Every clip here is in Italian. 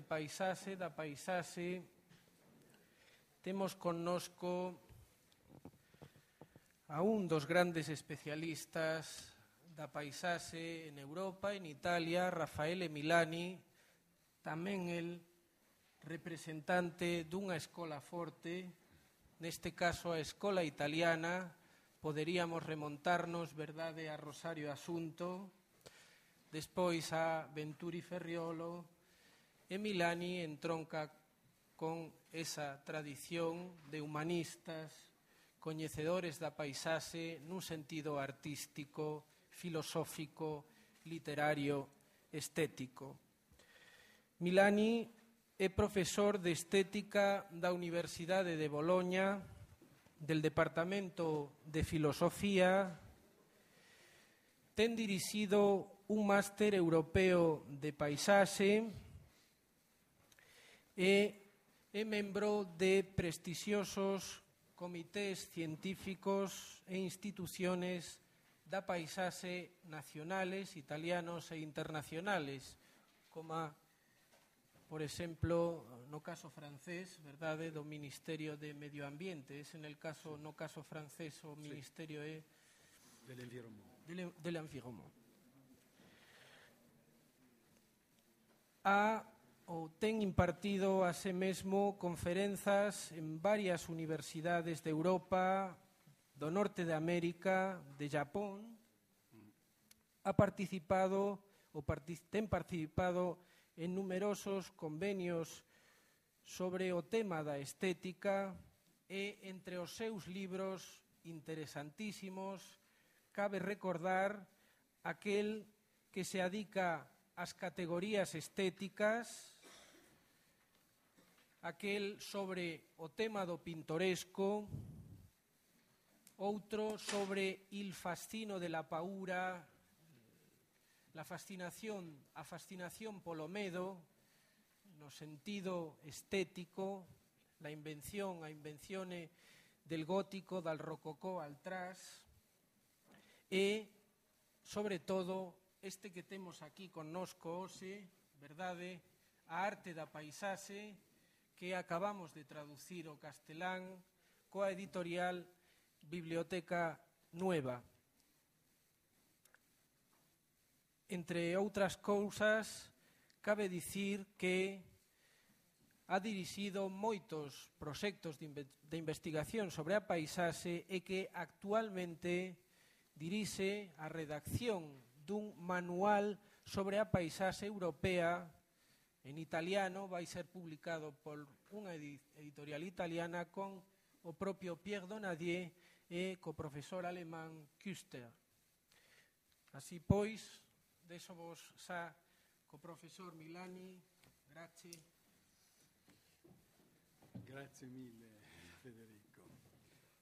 de paisaxe, da paisaxe, Temos connosco a un dos grandes especialistas da paisaxe en Europa, en Italia, Rafael Milani, tamén el representante dunha escola forte, neste caso a escola italiana, poderíamos remontarnos, verdade, a Rosario Asunto, despois a Venturi Ferriolo, E Milani entronca con esa tradición de humanistas, coñecedores da paisaxe nun sentido artístico, filosófico, literario, estético. Milani é profesor de estética da Universidade de Boloña, del Departamento de Filosofía, ten dirixido un máster europeo de paisaxe, es miembro de prestigiosos comités científicos e instituciones de paisajes nacionales, italianos e internacionales, como por ejemplo, no caso francés, verdade, do Ministerio de Medio Ambiente, es en el caso no caso francés o Ministerio eh, de A ou ten impartido a sí mesmo conferenzas en varias universidades de Europa, do norte de América, de Japón. Ha participado ou partic ten participado en numerosos convenios sobre o tema da estética e entre os seus libros interesantísimos cabe recordar aquel que se adica ás categorías estéticas aquel sobre o tema do pintoresco, outro sobre il fascino de la paura, la fascinación, a fascinación polo medo, no sentido estético, la invención, a invencione del gótico, dal rococó al tras, e, sobre todo, este que temos aquí con nosco hoxe, verdade, a arte da paisaxe, que acabamos de traducir o castelán coa editorial Biblioteca Nueva. Entre outras cousas, cabe dicir que ha dirixido moitos proxectos de investigación sobre a paisaxe e que actualmente dirixe a redacción dun manual sobre a paisaxe europea en italiano, va a ser publicado por una editorial italiana con o propio Pierre Donadier eh, co profesor alemán Küster. Así pues, de eso vos xa co profesor Milani, Gracias. Grazie mille Federico.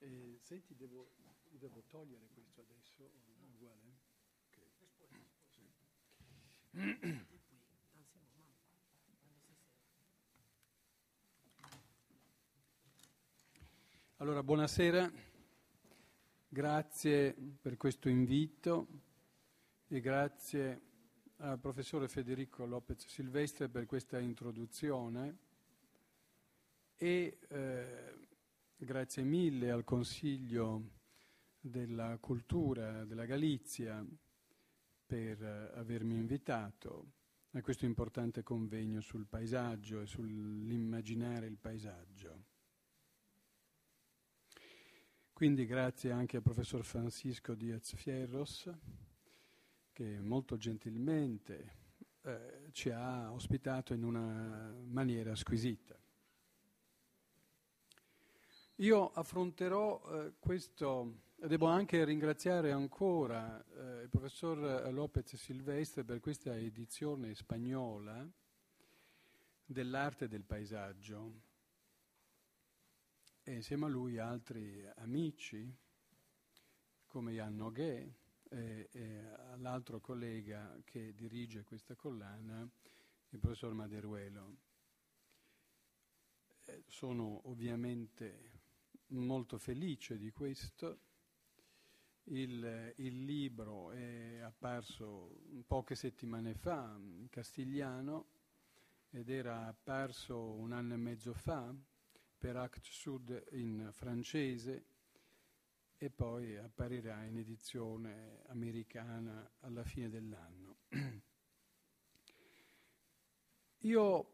Eh, senti, devo, devo togliere questo adesso, Allora, buonasera, grazie per questo invito e grazie al professore Federico Lopez Silvestre per questa introduzione e eh, grazie mille al Consiglio della Cultura della Galizia per eh, avermi invitato a questo importante convegno sul paesaggio e sull'immaginare il paesaggio. Quindi grazie anche al professor Francisco Diaz Fierros che molto gentilmente eh, ci ha ospitato in una maniera squisita. Io affronterò eh, questo, devo anche ringraziare ancora eh, il professor Lopez Silvestre per questa edizione spagnola dell'arte del paesaggio, e insieme a lui altri amici come Jan Noghe e, e l'altro collega che dirige questa collana, il professor Maderuelo. Eh, sono ovviamente molto felice di questo. Il, il, libro è apparso poche settimane fa in castigliano ed era apparso un anno e mezzo fa per Act Sud in francese e poi apparirà in edizione americana alla fine dell'anno. Io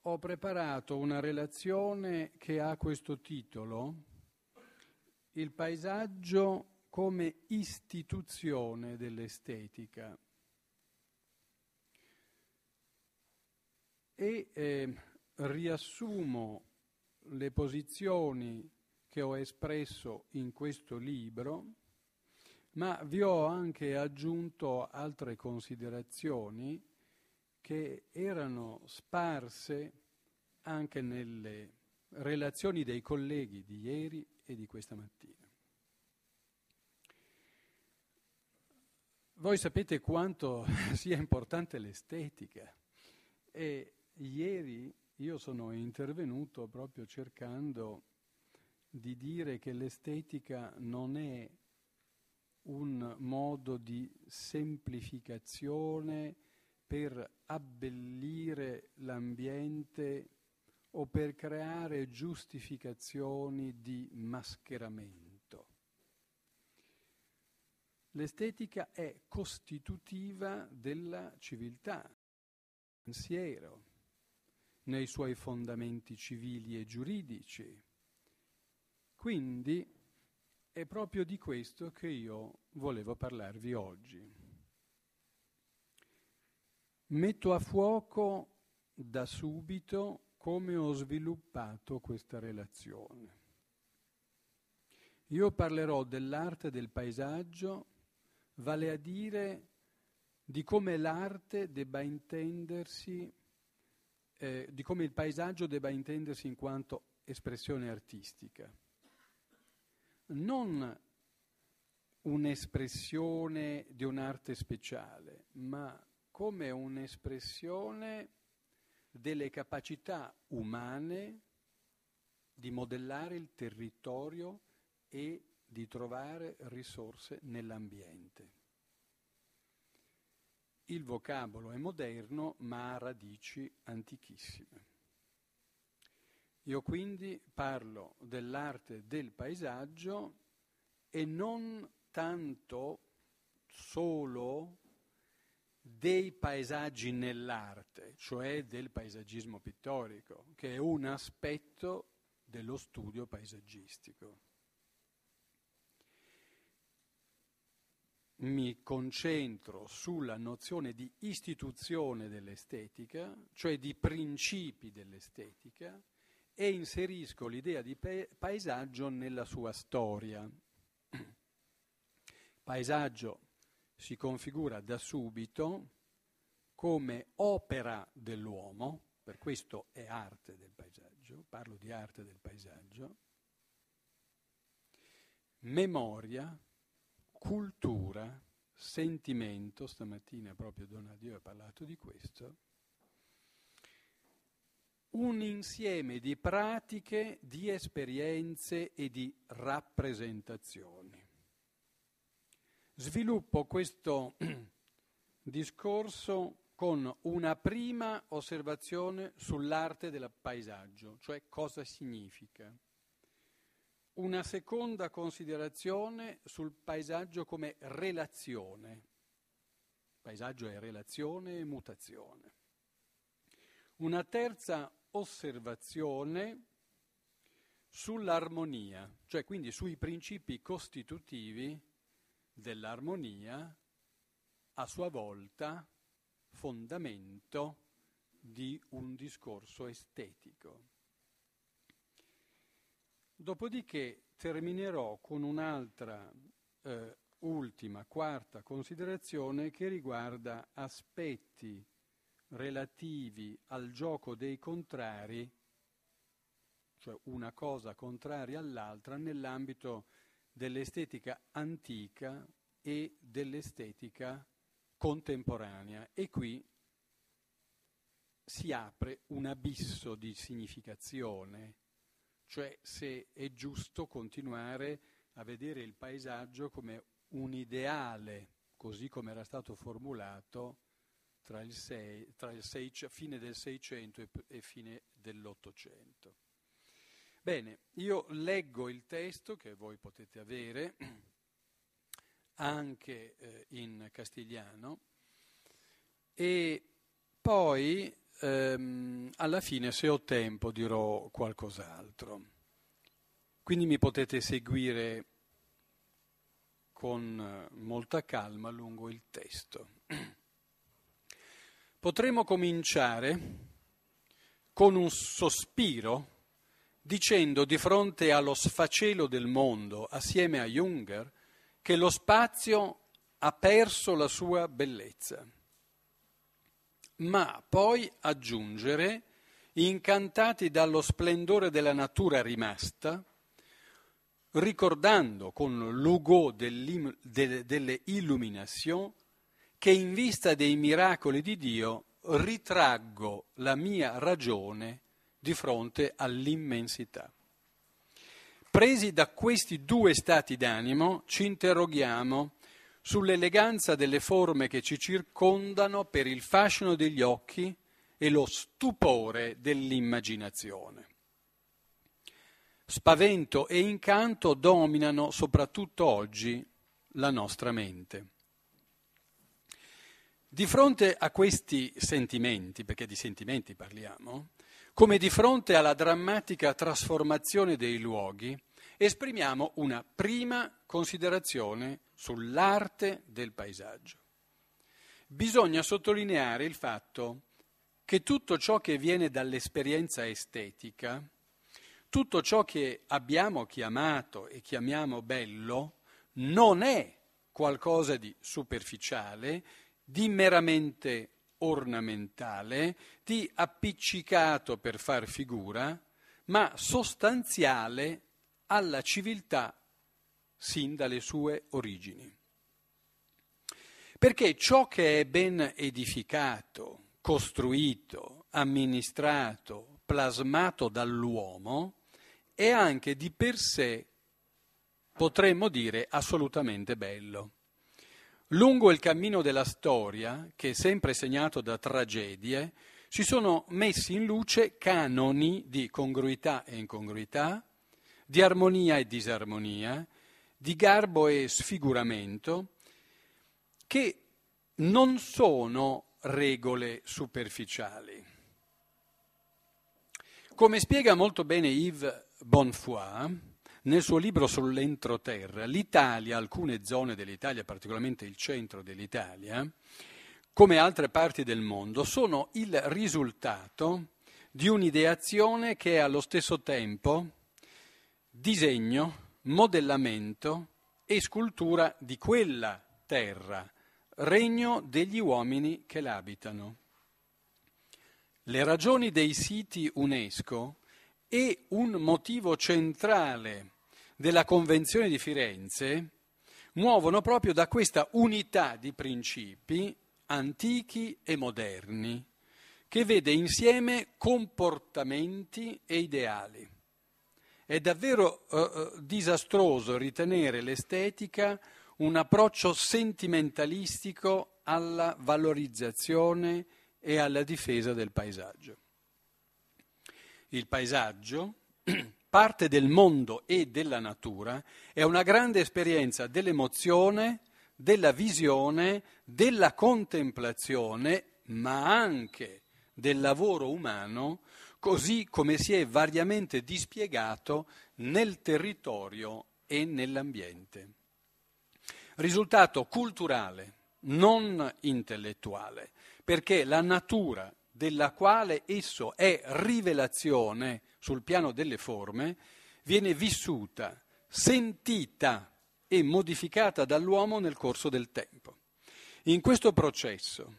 ho preparato una relazione che ha questo titolo, Il paesaggio come istituzione dell'estetica. E eh, riassumo le posizioni che ho espresso in questo libro, ma vi ho anche aggiunto altre considerazioni che erano sparse anche nelle relazioni dei colleghi di ieri e di questa mattina. Voi sapete quanto sia importante l'estetica e ieri io sono intervenuto proprio cercando di dire che l'estetica non è un modo di semplificazione per abbellire l'ambiente o per creare giustificazioni di mascheramento. L'estetica è costitutiva della civiltà, del pensiero, nei suoi fondamenti civili e giuridici. Quindi è proprio di questo che io volevo parlarvi oggi. Metto a fuoco da subito come ho sviluppato questa relazione. Io parlerò dell'arte del paesaggio, vale a dire di come l'arte debba intendersi eh, di come il paesaggio debba intendersi in quanto espressione artistica. Non un'espressione di un'arte speciale, ma come un'espressione delle capacità umane di modellare il territorio e di trovare risorse nell'ambiente. Il vocabolo è moderno ma ha radici antichissime. Io quindi parlo dell'arte del paesaggio e non tanto solo dei paesaggi nell'arte, cioè del paesaggismo pittorico, che è un aspetto dello studio paesaggistico. mi concentro sulla nozione di istituzione dell'estetica, cioè di principi dell'estetica, e inserisco l'idea di paesaggio nella sua storia. Paesaggio si configura da subito come opera dell'uomo, per questo è arte del paesaggio, parlo di arte del paesaggio, memoria, cultura, sentimento, stamattina proprio Donadio ha parlato di questo, un insieme di pratiche, di esperienze e di rappresentazioni. Sviluppo questo discorso con una prima osservazione sull'arte del paesaggio, cioè cosa significa. Una seconda considerazione sul paesaggio come relazione. Paesaggio è relazione e mutazione. Una terza osservazione sull'armonia, cioè quindi sui principi costitutivi dell'armonia, a sua volta fondamento di un discorso estetico. Dopodiché terminerò con un'altra eh, ultima, quarta considerazione che riguarda aspetti relativi al gioco dei contrari, cioè una cosa contraria all'altra, nell'ambito dell'estetica antica e dell'estetica contemporanea. E qui si apre un abisso di significazione cioè se è giusto continuare a vedere il paesaggio come un ideale, così come era stato formulato tra il, sei, tra il sei, fine del Seicento e fine dell'Ottocento. Bene, io leggo il testo che voi potete avere anche eh, in castigliano e poi ehm, alla fine se ho tempo dirò qualcos'altro. Quindi mi potete seguire con eh, molta calma lungo il testo. Potremmo cominciare con un sospiro dicendo di fronte allo sfacelo del mondo, assieme a Junger, che lo spazio ha perso la sua bellezza ma poi aggiungere, incantati dallo splendore della natura rimasta, ricordando con l'ugo delle illuminazioni che in vista dei miracoli di Dio ritraggo la mia ragione di fronte all'immensità. Presi da questi due stati d'animo, ci interroghiamo sull'eleganza delle forme che ci circondano per il fascino degli occhi e lo stupore dell'immaginazione. Spavento e incanto dominano soprattutto oggi la nostra mente. Di fronte a questi sentimenti, perché di sentimenti parliamo, come di fronte alla drammatica trasformazione dei luoghi, esprimiamo una prima considerazione sull'arte del paesaggio. Bisogna sottolineare il fatto che tutto ciò che viene dall'esperienza estetica, tutto ciò che abbiamo chiamato e chiamiamo bello, non è qualcosa di superficiale, di meramente ornamentale, di appiccicato per far figura, ma sostanziale alla civiltà sin dalle sue origini. Perché ciò che è ben edificato, costruito, amministrato, plasmato dall'uomo, è anche di per sé, potremmo dire, assolutamente bello. Lungo il cammino della storia, che è sempre segnato da tragedie, si sono messi in luce canoni di congruità e incongruità, di armonia e disarmonia, di garbo e sfiguramento, che non sono regole superficiali. Come spiega molto bene Yves Bonfoy nel suo libro sull'entroterra, l'Italia, alcune zone dell'Italia, particolarmente il centro dell'Italia, come altre parti del mondo, sono il risultato di un'ideazione che è allo stesso tempo disegno, modellamento e scultura di quella terra, regno degli uomini che l'abitano. Le ragioni dei siti UNESCO e un motivo centrale della Convenzione di Firenze muovono proprio da questa unità di principi antichi e moderni che vede insieme comportamenti e ideali. È davvero eh, eh, disastroso ritenere l'estetica un approccio sentimentalistico alla valorizzazione e alla difesa del paesaggio. Il paesaggio, parte del mondo e della natura, è una grande esperienza dell'emozione, della visione, della contemplazione, ma anche del lavoro umano così come si è variamente dispiegato nel territorio e nell'ambiente. Risultato culturale, non intellettuale, perché la natura della quale esso è rivelazione sul piano delle forme viene vissuta, sentita e modificata dall'uomo nel corso del tempo. In questo processo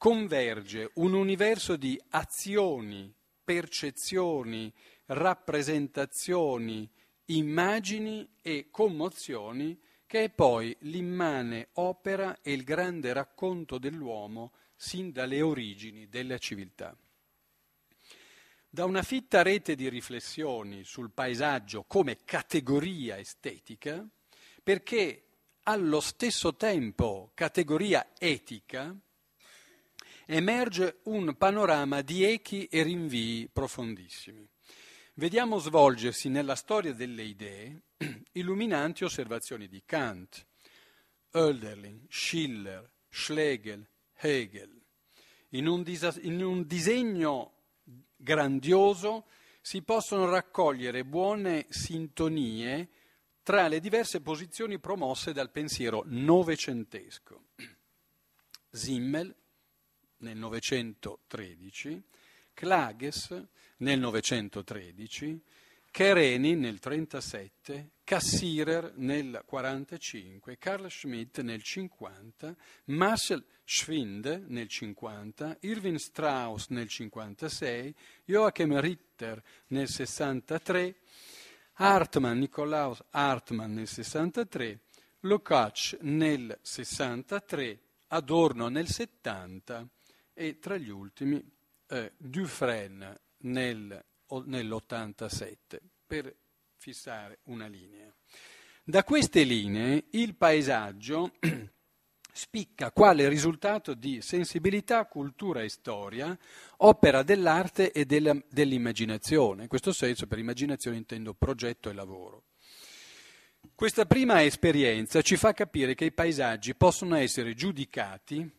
converge un universo di azioni, percezioni, rappresentazioni, immagini e commozioni che è poi l'immane opera e il grande racconto dell'uomo sin dalle origini della civiltà. Da una fitta rete di riflessioni sul paesaggio come categoria estetica, perché allo stesso tempo categoria etica, emerge un panorama di echi e rinvii profondissimi. Vediamo svolgersi nella storia delle idee illuminanti osservazioni di Kant, Hölderlin, Schiller, Schlegel, Hegel. In un, disa- in un disegno grandioso si possono raccogliere buone sintonie tra le diverse posizioni promosse dal pensiero novecentesco. Simmel nel 913, Clages nel 913, Kereni nel 1937, Kassirer nel 45, Carl Schmidt nel 50, Marcel Schwinde nel 50, Irwin Strauss nel 56, Joachim Ritter nel 63, Hartmann, Nikolaus Hartmann nel 63, Lukács nel 63, Adorno nel 70, e tra gli ultimi eh, Dufresne nel, nell'87 per fissare una linea. Da queste linee il paesaggio spicca quale risultato di sensibilità, cultura e storia, opera dell'arte e della, dell'immaginazione. In questo senso per immaginazione intendo progetto e lavoro. Questa prima esperienza ci fa capire che i paesaggi possono essere giudicati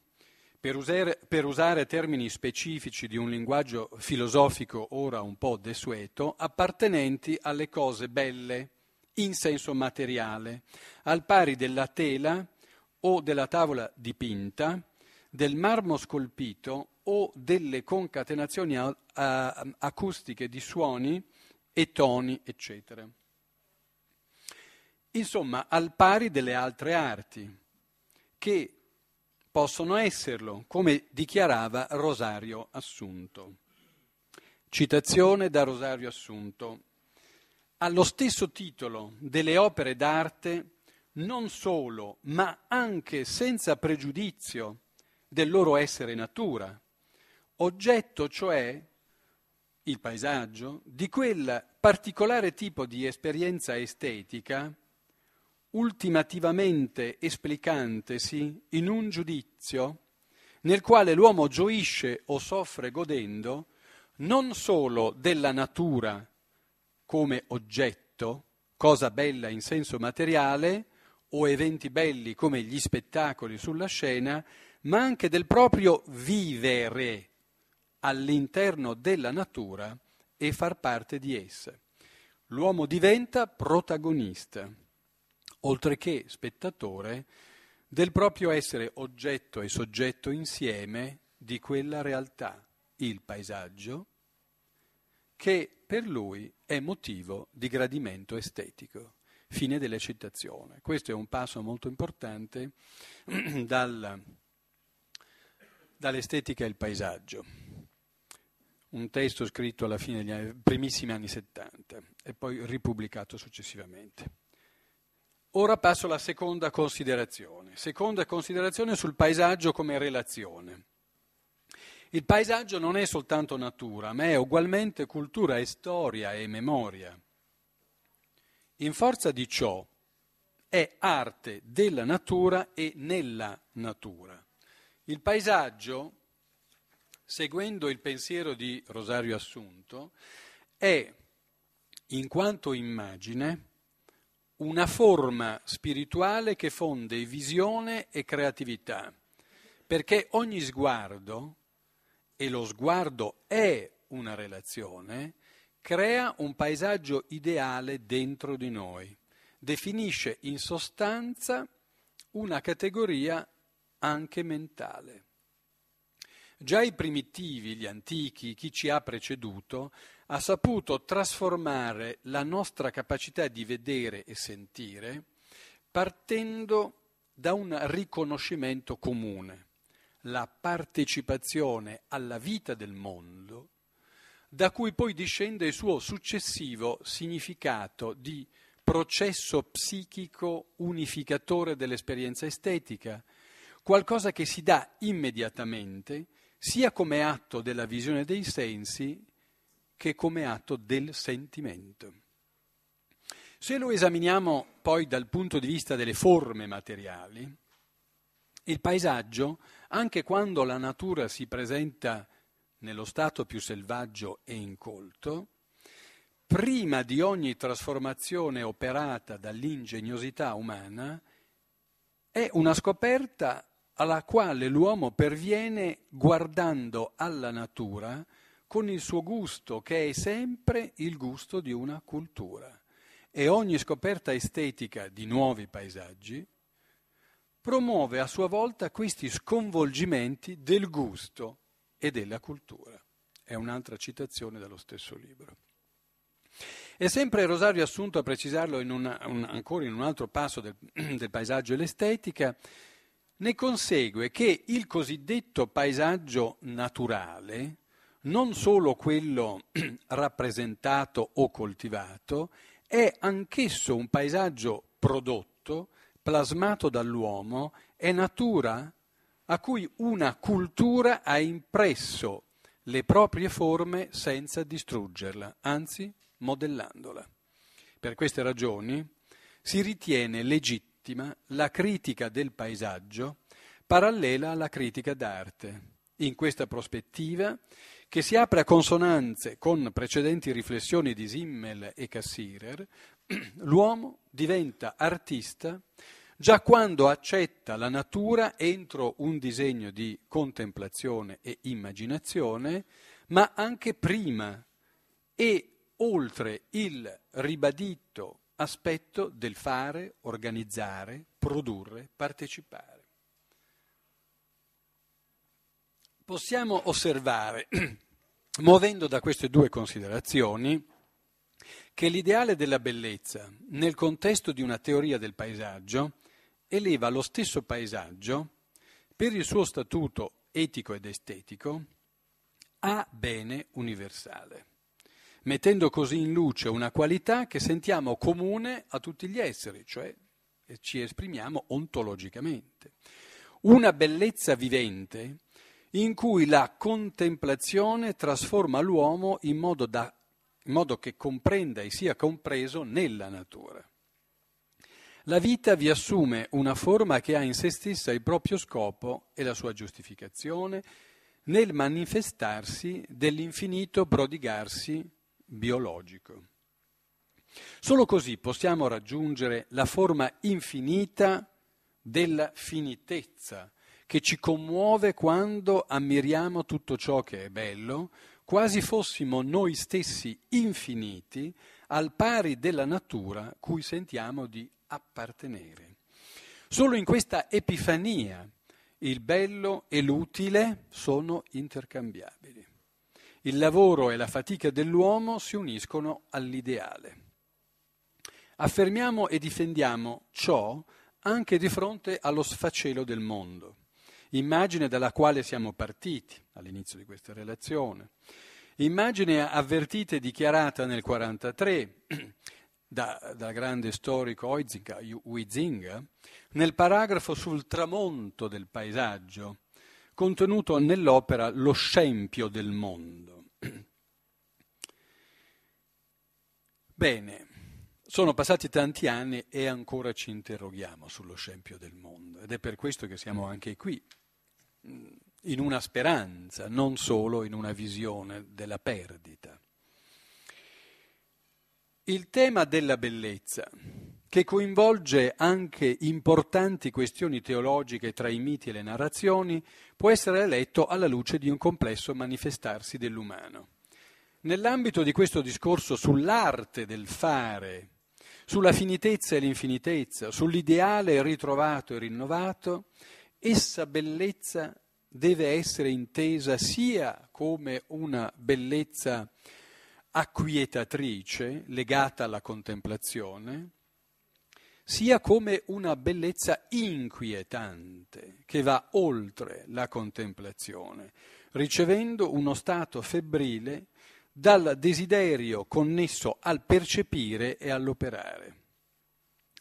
per usare, per usare, termini specifici di un linguaggio filosofico ora un po' desueto, appartenenti alle cose belle in senso materiale, al pari della tela o della tavola dipinta, del marmo scolpito o delle concatenazioni a, a, acustiche di suoni e toni, eccetera. Insomma, al pari delle altre arti, che possono esserlo, come dichiarava Rosario Assunto. Citazione da Rosario Assunto. Allo stesso titolo delle opere d'arte, non solo, ma anche senza pregiudizio del loro essere natura, oggetto cioè il paesaggio di quel particolare tipo di esperienza estetica ultimativamente esplicantesi in un giudizio nel quale l'uomo gioisce o soffre godendo non solo della natura come oggetto, cosa bella in senso materiale, o eventi belli come gli spettacoli sulla scena, ma anche del proprio vivere all'interno della natura e far parte di essa. L'uomo diventa protagonista oltre che spettatore, del proprio essere oggetto e soggetto insieme di quella realtà, il paesaggio, che per lui è motivo di gradimento estetico. Fine della citazione. Questo è un passo molto importante dal, dall'estetica al paesaggio. Un testo scritto alla fine degli anni, primissimi anni 70 e poi ripubblicato successivamente. Ora passo alla seconda considerazione. Seconda considerazione sul paesaggio come relazione. Il paesaggio non è soltanto natura, ma è ugualmente cultura e storia e memoria. In forza di ciò è arte della natura e nella natura. Il paesaggio, seguendo il pensiero di Rosario Assunto, è, in quanto immagine, una forma spirituale che fonde visione e creatività, perché ogni sguardo, e lo sguardo è una relazione, crea un paesaggio ideale dentro di noi, definisce in sostanza una categoria anche mentale. Già i primitivi, gli antichi, chi ci ha preceduto, ha saputo trasformare la nostra capacità di vedere e sentire partendo da un riconoscimento comune, la partecipazione alla vita del mondo, da cui poi discende il suo successivo significato di processo psichico unificatore dell'esperienza estetica, qualcosa che si dà immediatamente sia come atto della visione dei sensi, che come atto del sentimento. Se lo esaminiamo poi dal punto di vista delle forme materiali, il paesaggio, anche quando la natura si presenta nello stato più selvaggio e incolto, prima di ogni trasformazione operata dall'ingegnosità umana, è una scoperta alla quale l'uomo perviene guardando alla natura con il suo gusto che è sempre il gusto di una cultura. E ogni scoperta estetica di nuovi paesaggi promuove a sua volta questi sconvolgimenti del gusto e della cultura. È un'altra citazione dallo stesso libro. È sempre Rosario Assunto a precisarlo in una, un, ancora in un altro passo del, del paesaggio e l'estetica, ne consegue che il cosiddetto paesaggio naturale, non solo quello rappresentato o coltivato, è anch'esso un paesaggio prodotto, plasmato dall'uomo, è natura a cui una cultura ha impresso le proprie forme senza distruggerla, anzi modellandola. Per queste ragioni si ritiene legittima la critica del paesaggio parallela alla critica d'arte. In questa prospettiva che si apre a consonanze con precedenti riflessioni di Simmel e Cassirer, l'uomo diventa artista già quando accetta la natura entro un disegno di contemplazione e immaginazione, ma anche prima e oltre il ribadito aspetto del fare, organizzare, produrre, partecipare. possiamo osservare, muovendo da queste due considerazioni, che l'ideale della bellezza nel contesto di una teoria del paesaggio eleva lo stesso paesaggio, per il suo statuto etico ed estetico, a bene universale, mettendo così in luce una qualità che sentiamo comune a tutti gli esseri, cioè ci esprimiamo ontologicamente. Una bellezza vivente in cui la contemplazione trasforma l'uomo in modo, da, in modo che comprenda e sia compreso nella natura. La vita vi assume una forma che ha in se stessa il proprio scopo e la sua giustificazione nel manifestarsi dell'infinito prodigarsi biologico. Solo così possiamo raggiungere la forma infinita della finitezza che ci commuove quando ammiriamo tutto ciò che è bello, quasi fossimo noi stessi infiniti al pari della natura cui sentiamo di appartenere. Solo in questa epifania il bello e l'utile sono intercambiabili. Il lavoro e la fatica dell'uomo si uniscono all'ideale. Affermiamo e difendiamo ciò anche di fronte allo sfacelo del mondo immagine dalla quale siamo partiti all'inizio di questa relazione, immagine avvertita e dichiarata nel 1943 da, da, grande storico Huizinga nel paragrafo sul tramonto del paesaggio contenuto nell'opera Lo scempio del mondo. Bene, sono passati tanti anni e ancora ci interroghiamo sullo scempio del mondo ed è per questo che siamo anche qui in una speranza, non solo in una visione della perdita. Il tema della bellezza, che coinvolge anche importanti questioni teologiche tra i miti e le narrazioni, può essere letto alla luce di un complesso manifestarsi dell'umano. Nell'ambito di questo discorso sull'arte del fare, sulla finitezza e l'infinitezza, sull'ideale ritrovato e rinnovato, essa bellezza deve essere intesa sia come una bellezza acquietatrice legata alla contemplazione, sia come una bellezza inquietante che va oltre la contemplazione, ricevendo uno stato febbrile dal desiderio connesso al percepire e all'operare.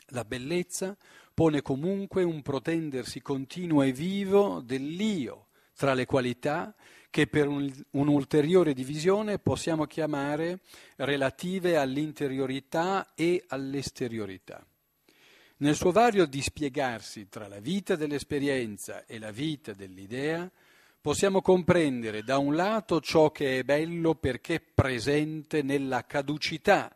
La bellezza pone comunque un protendersi continuo e vivo dell'io tra le qualità che per un, un'ulteriore divisione possiamo chiamare relative all'interiorità e all'esteriorità. Nel suo vario dispiegarsi tra la vita dell'esperienza e la vita dell'idea, possiamo comprendere da un lato ciò che è bello perché presente nella caducità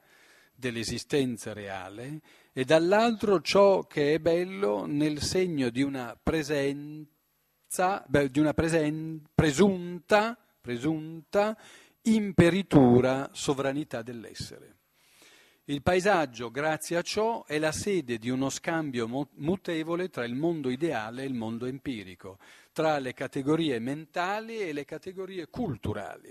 dell'esistenza reale e dall'altro ciò che è bello nel segno di una presenza, di una presen, presunta, presunta imperitura sovranità dell'essere. Il paesaggio, grazie a ciò, è la sede di uno scambio mutevole tra il mondo ideale e il mondo empirico, tra le categorie mentali e le categorie culturali.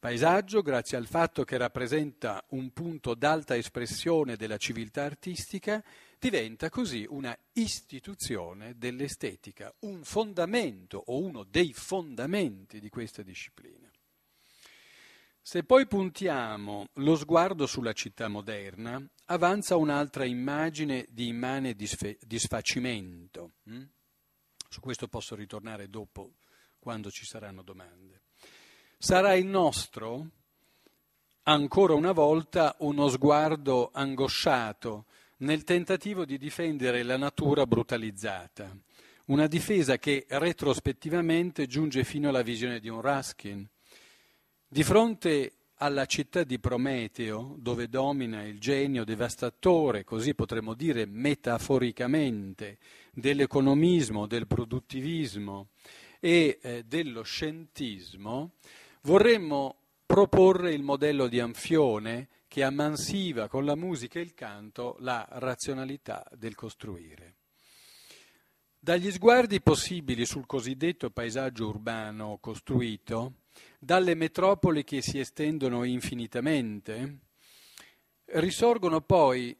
Paesaggio, grazie al fatto che rappresenta un punto d'alta espressione della civiltà artistica, diventa così una istituzione dell'estetica, un fondamento o uno dei fondamenti di questa disciplina. Se poi puntiamo lo sguardo sulla città moderna, avanza un'altra immagine di immane disfe- disfacimento. Mm? Su questo posso ritornare dopo, quando ci saranno domande sarà il nostro, ancora una volta, uno sguardo angosciato nel tentativo di difendere la natura brutalizzata, una difesa che retrospettivamente giunge fino alla visione di un Ruskin. Di fronte alla città di Prometeo, dove domina il genio devastatore, così potremmo dire metaforicamente, dell'economismo, del produttivismo e eh, dello scientismo, Vorremmo proporre il modello di Anfione che ammansiva con la musica e il canto la razionalità del costruire. Dagli sguardi possibili sul cosiddetto paesaggio urbano costruito, dalle metropoli che si estendono infinitamente, risorgono poi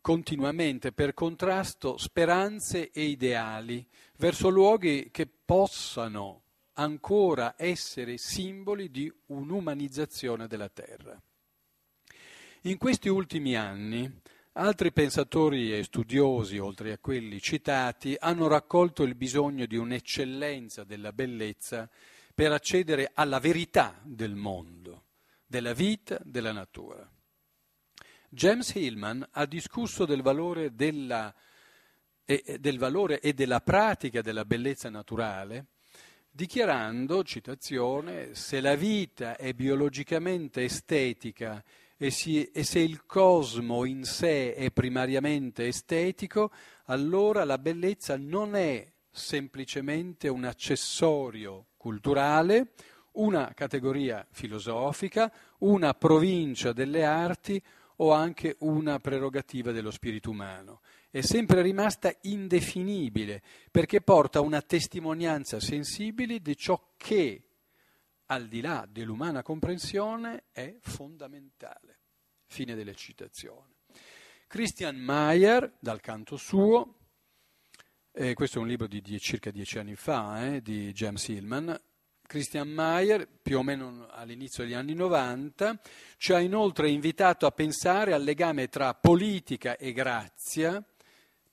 continuamente per contrasto speranze e ideali verso luoghi che possano ancora essere simboli di un'umanizzazione della terra. In questi ultimi anni altri pensatori e studiosi, oltre a quelli citati, hanno raccolto il bisogno di un'eccellenza della bellezza per accedere alla verità del mondo, della vita, della natura. James Hillman ha discusso del valore, della, eh, del valore e della pratica della bellezza naturale dichiarando, citazione, se la vita è biologicamente estetica e, si, e, se il cosmo in sé è primariamente estetico, allora la bellezza non è semplicemente un accessorio culturale, una categoria filosofica, una provincia delle arti o anche una prerogativa dello spirito umano è sempre rimasta indefinibile perché porta una testimonianza sensibile di ciò che, al di là dell'umana comprensione, è fondamentale. Fine delle citazioni. Christian Mayer, dal canto suo, eh, questo è un libro di die, circa dieci anni fa, eh, di James Hillman, Christian Mayer, più o meno all'inizio degli anni 90, ci ha inoltre invitato a pensare al legame tra politica e grazia,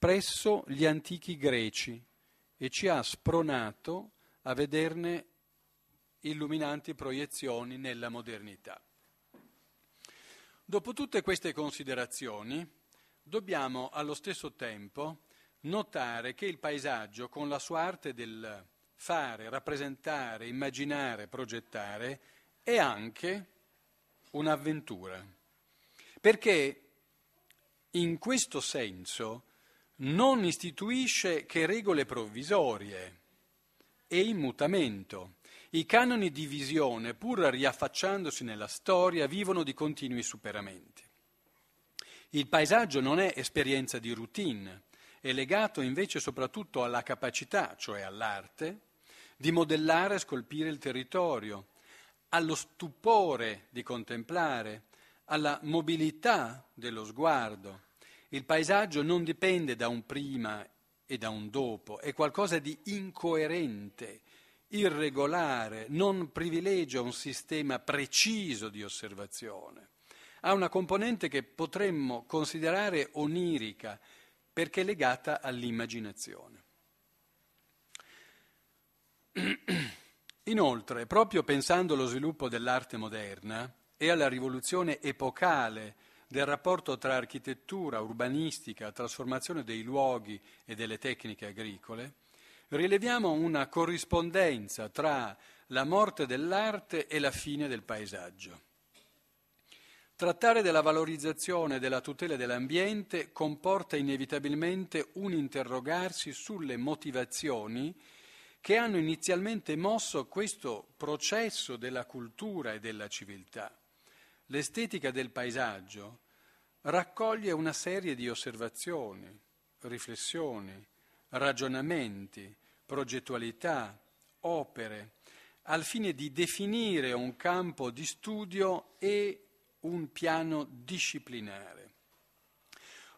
presso gli antichi greci e ci ha spronato a vederne illuminanti proiezioni nella modernità. Dopo tutte queste considerazioni, dobbiamo allo stesso tempo notare che il paesaggio, con la sua arte del fare, rappresentare, immaginare, progettare, è anche un'avventura. Perché in questo senso non istituisce che regole provvisorie e in mutamento. I canoni di visione, pur riaffacciandosi nella storia, vivono di continui superamenti. Il paesaggio non è esperienza di routine, è legato invece soprattutto alla capacità, cioè all'arte, di modellare e scolpire il territorio, allo stupore di contemplare, alla mobilità dello sguardo il paesaggio non dipende da un prima e da un dopo, è qualcosa di incoerente, irregolare, non privilegia un sistema preciso di osservazione. Ha una componente che potremmo considerare onirica perché legata all'immaginazione. Inoltre, proprio pensando allo sviluppo dell'arte moderna e alla rivoluzione epocale del rapporto tra architettura, urbanistica, trasformazione dei luoghi e delle tecniche agricole, rileviamo una corrispondenza tra la morte dell'arte e la fine del paesaggio. Trattare della valorizzazione e della tutela dell'ambiente comporta inevitabilmente un interrogarsi sulle motivazioni che hanno inizialmente mosso questo processo della cultura e della civiltà l'estetica del paesaggio raccoglie una serie di osservazioni, riflessioni, ragionamenti, progettualità, opere, al fine di definire un campo di studio e un piano disciplinare.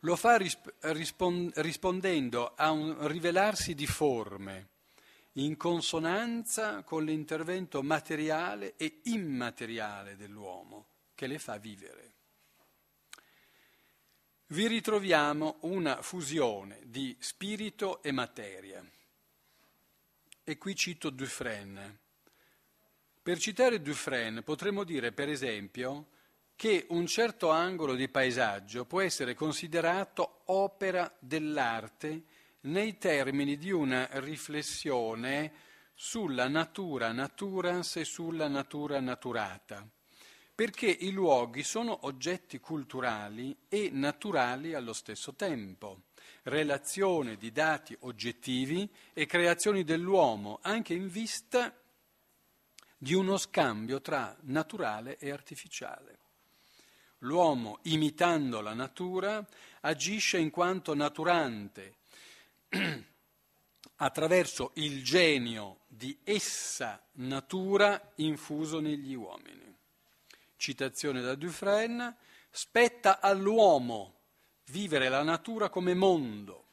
Lo fa risp- rispon- rispondendo a un rivelarsi di forme, in consonanza con l'intervento materiale e immateriale dell'uomo, che le fa vivere. Vi ritroviamo una fusione di spirito e materia. E qui cito Dufresne. Per citare Dufresne potremmo dire, per esempio, che un certo angolo di paesaggio può essere considerato opera dell'arte nei termini di una riflessione sulla natura naturans e sulla natura naturata perché i luoghi sono oggetti culturali e naturali allo stesso tempo, relazione di dati oggettivi e creazioni dell'uomo, anche in vista di uno scambio tra naturale e artificiale. L'uomo, imitando la natura, agisce in quanto naturante, attraverso il genio di essa natura infuso negli uomini citazione da Dufresne, spetta all'uomo vivere la natura come mondo,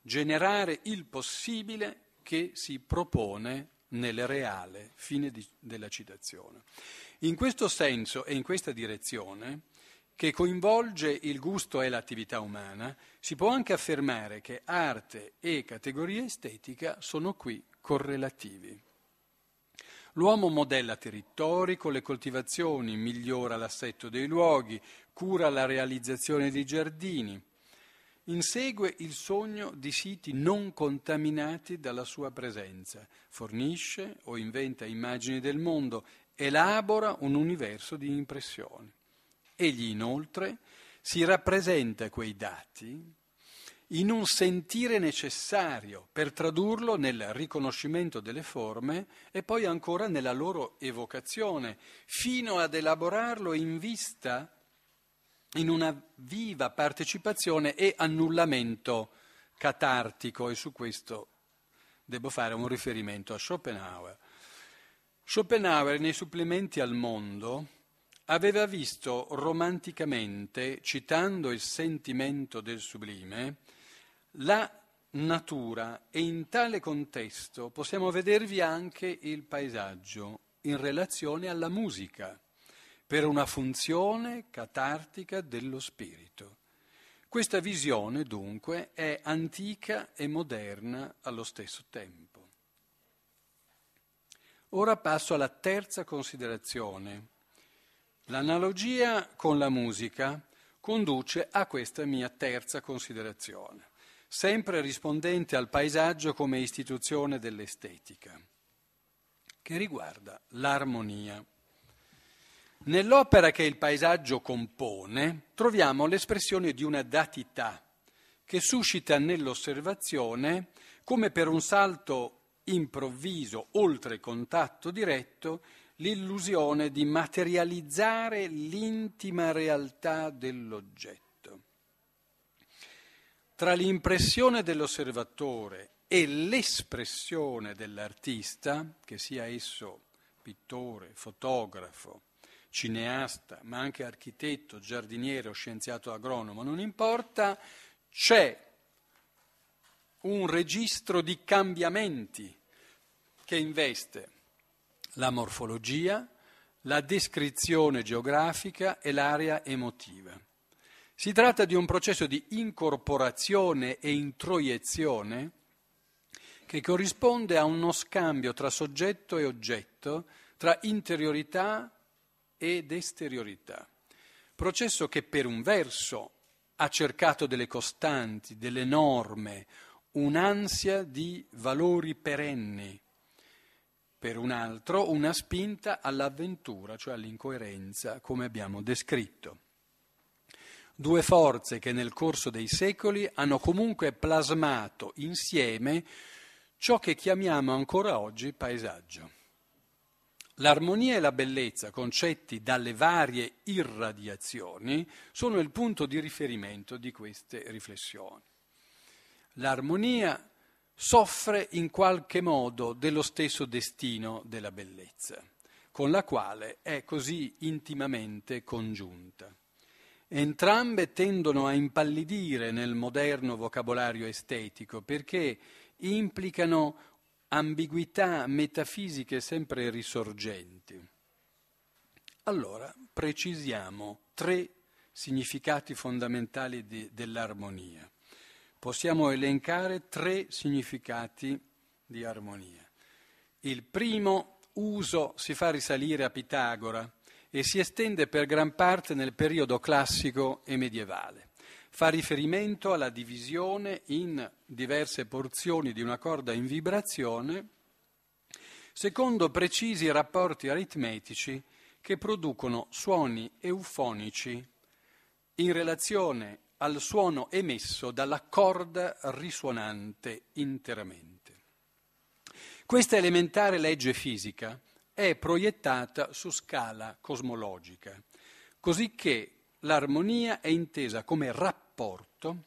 generare il possibile che si propone nel reale, fine di, della citazione. In questo senso e in questa direzione, che coinvolge il gusto e l'attività umana, si può anche affermare che arte e categoria estetica sono qui correlativi. L'uomo modella territori con le coltivazioni, migliora l'assetto dei luoghi, cura la realizzazione dei giardini, insegue il sogno di siti non contaminati dalla sua presenza, fornisce o inventa immagini del mondo, elabora un universo di impressioni. Egli inoltre si rappresenta quei dati in un sentire necessario per tradurlo nel riconoscimento delle forme e poi ancora nella loro evocazione, fino ad elaborarlo in vista in una viva partecipazione e annullamento catartico e su questo devo fare un riferimento a Schopenhauer. Schopenhauer nei supplementi al mondo aveva visto romanticamente, citando il sentimento del sublime, la natura e in tale contesto possiamo vedervi anche il paesaggio in relazione alla musica, per una funzione catartica dello spirito. Questa visione dunque è antica e moderna allo stesso tempo. Ora passo alla terza considerazione. L'analogia con la musica conduce a questa mia terza considerazione sempre rispondente al paesaggio come istituzione dell'estetica, che riguarda l'armonia. Nell'opera che il paesaggio compone troviamo l'espressione di una datità che suscita nell'osservazione, come per un salto improvviso oltre contatto diretto, l'illusione di materializzare l'intima realtà dell'oggetto tra l'impressione dell'osservatore e l'espressione dell'artista, che sia esso pittore, fotografo, cineasta, ma anche architetto, giardiniere o scienziato agronomo, non importa, c'è un registro di cambiamenti che investe la morfologia, la descrizione geografica e l'area emotiva. Si tratta di un processo di incorporazione e introiezione che corrisponde a uno scambio tra soggetto e oggetto, tra interiorità ed esteriorità. Processo che per un verso ha cercato delle costanti, delle norme, un'ansia di valori perenni, per un altro una spinta all'avventura, cioè all'incoerenza, come abbiamo descritto due forze che nel corso dei secoli hanno comunque plasmato insieme ciò che chiamiamo ancora oggi paesaggio. L'armonia e la bellezza, concetti dalle varie irradiazioni, sono il punto di riferimento di queste riflessioni. L'armonia soffre in qualche modo dello stesso destino della bellezza, con la quale è così intimamente congiunta. Entrambe tendono a impallidire nel moderno vocabolario estetico perché implicano ambiguità metafisiche sempre risorgenti. Allora, precisiamo tre significati fondamentali di, dell'armonia. Possiamo elencare tre significati di armonia. Il primo uso si fa risalire a Pitagora, e si estende per gran parte nel periodo classico e medievale. Fa riferimento alla divisione in diverse porzioni di una corda in vibrazione secondo precisi rapporti aritmetici che producono suoni eufonici in relazione al suono emesso dalla corda risuonante interamente. Questa elementare legge fisica è proiettata su scala cosmologica, cosicché l'armonia è intesa come rapporto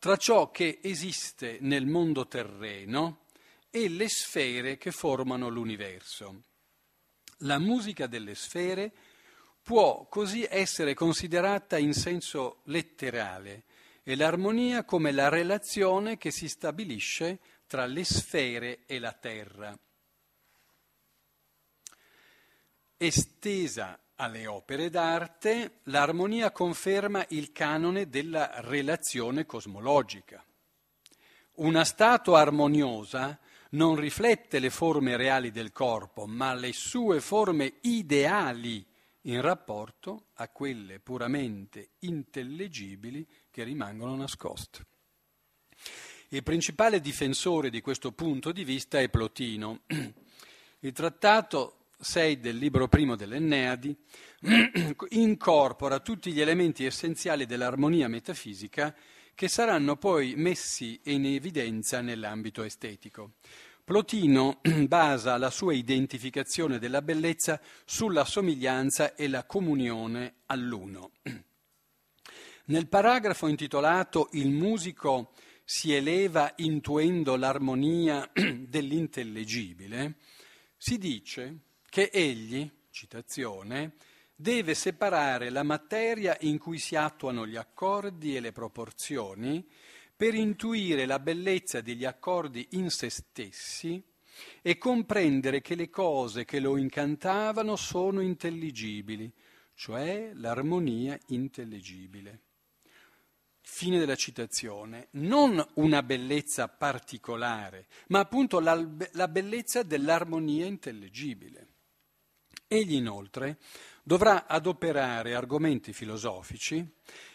tra ciò che esiste nel mondo terreno e le sfere che formano l'universo. La musica delle sfere può così essere considerata in senso letterale e l'armonia come la relazione che si stabilisce tra le sfere e la Terra. Estesa alle opere d'arte, l'armonia conferma il canone della relazione cosmologica. Una statua armoniosa non riflette le forme reali del corpo, ma le sue forme ideali in rapporto a quelle puramente intellegibili che rimangono nascoste. Il principale difensore di questo punto di vista è Plotino. Il trattato 6 del libro primo dell'Enneadi, incorpora tutti gli elementi essenziali dell'armonia metafisica che saranno poi messi in evidenza nell'ambito estetico. Plotino basa la sua identificazione della bellezza sulla somiglianza e la comunione all'uno. Nel paragrafo intitolato Il musico si eleva intuendo l'armonia dell'intellegibile, si dice che egli, citazione, deve separare la materia in cui si attuano gli accordi e le proporzioni per intuire la bellezza degli accordi in se stessi e comprendere che le cose che lo incantavano sono intelligibili, cioè l'armonia intelligibile. Fine della citazione. Non una bellezza particolare, ma appunto la, la bellezza dell'armonia intelligibile. Egli inoltre dovrà adoperare argomenti filosofici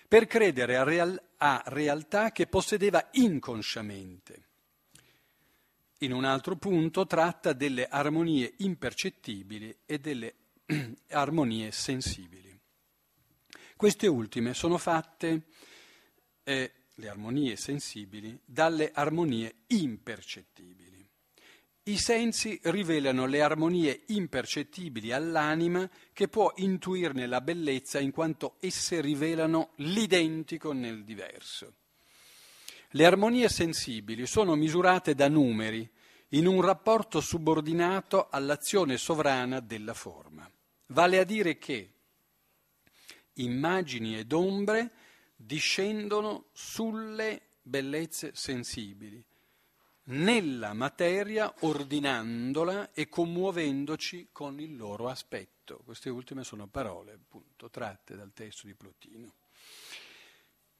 per credere a, real- a realtà che possedeva inconsciamente. In un altro punto tratta delle armonie impercettibili e delle armonie sensibili. Queste ultime sono fatte, eh, le armonie sensibili, dalle armonie impercettibili. I sensi rivelano le armonie impercettibili all'anima che può intuirne la bellezza in quanto esse rivelano l'identico nel diverso. Le armonie sensibili sono misurate da numeri in un rapporto subordinato all'azione sovrana della forma. Vale a dire che immagini ed ombre discendono sulle bellezze sensibili nella materia ordinandola e commuovendoci con il loro aspetto. Queste ultime sono parole appunto tratte dal testo di Plotino.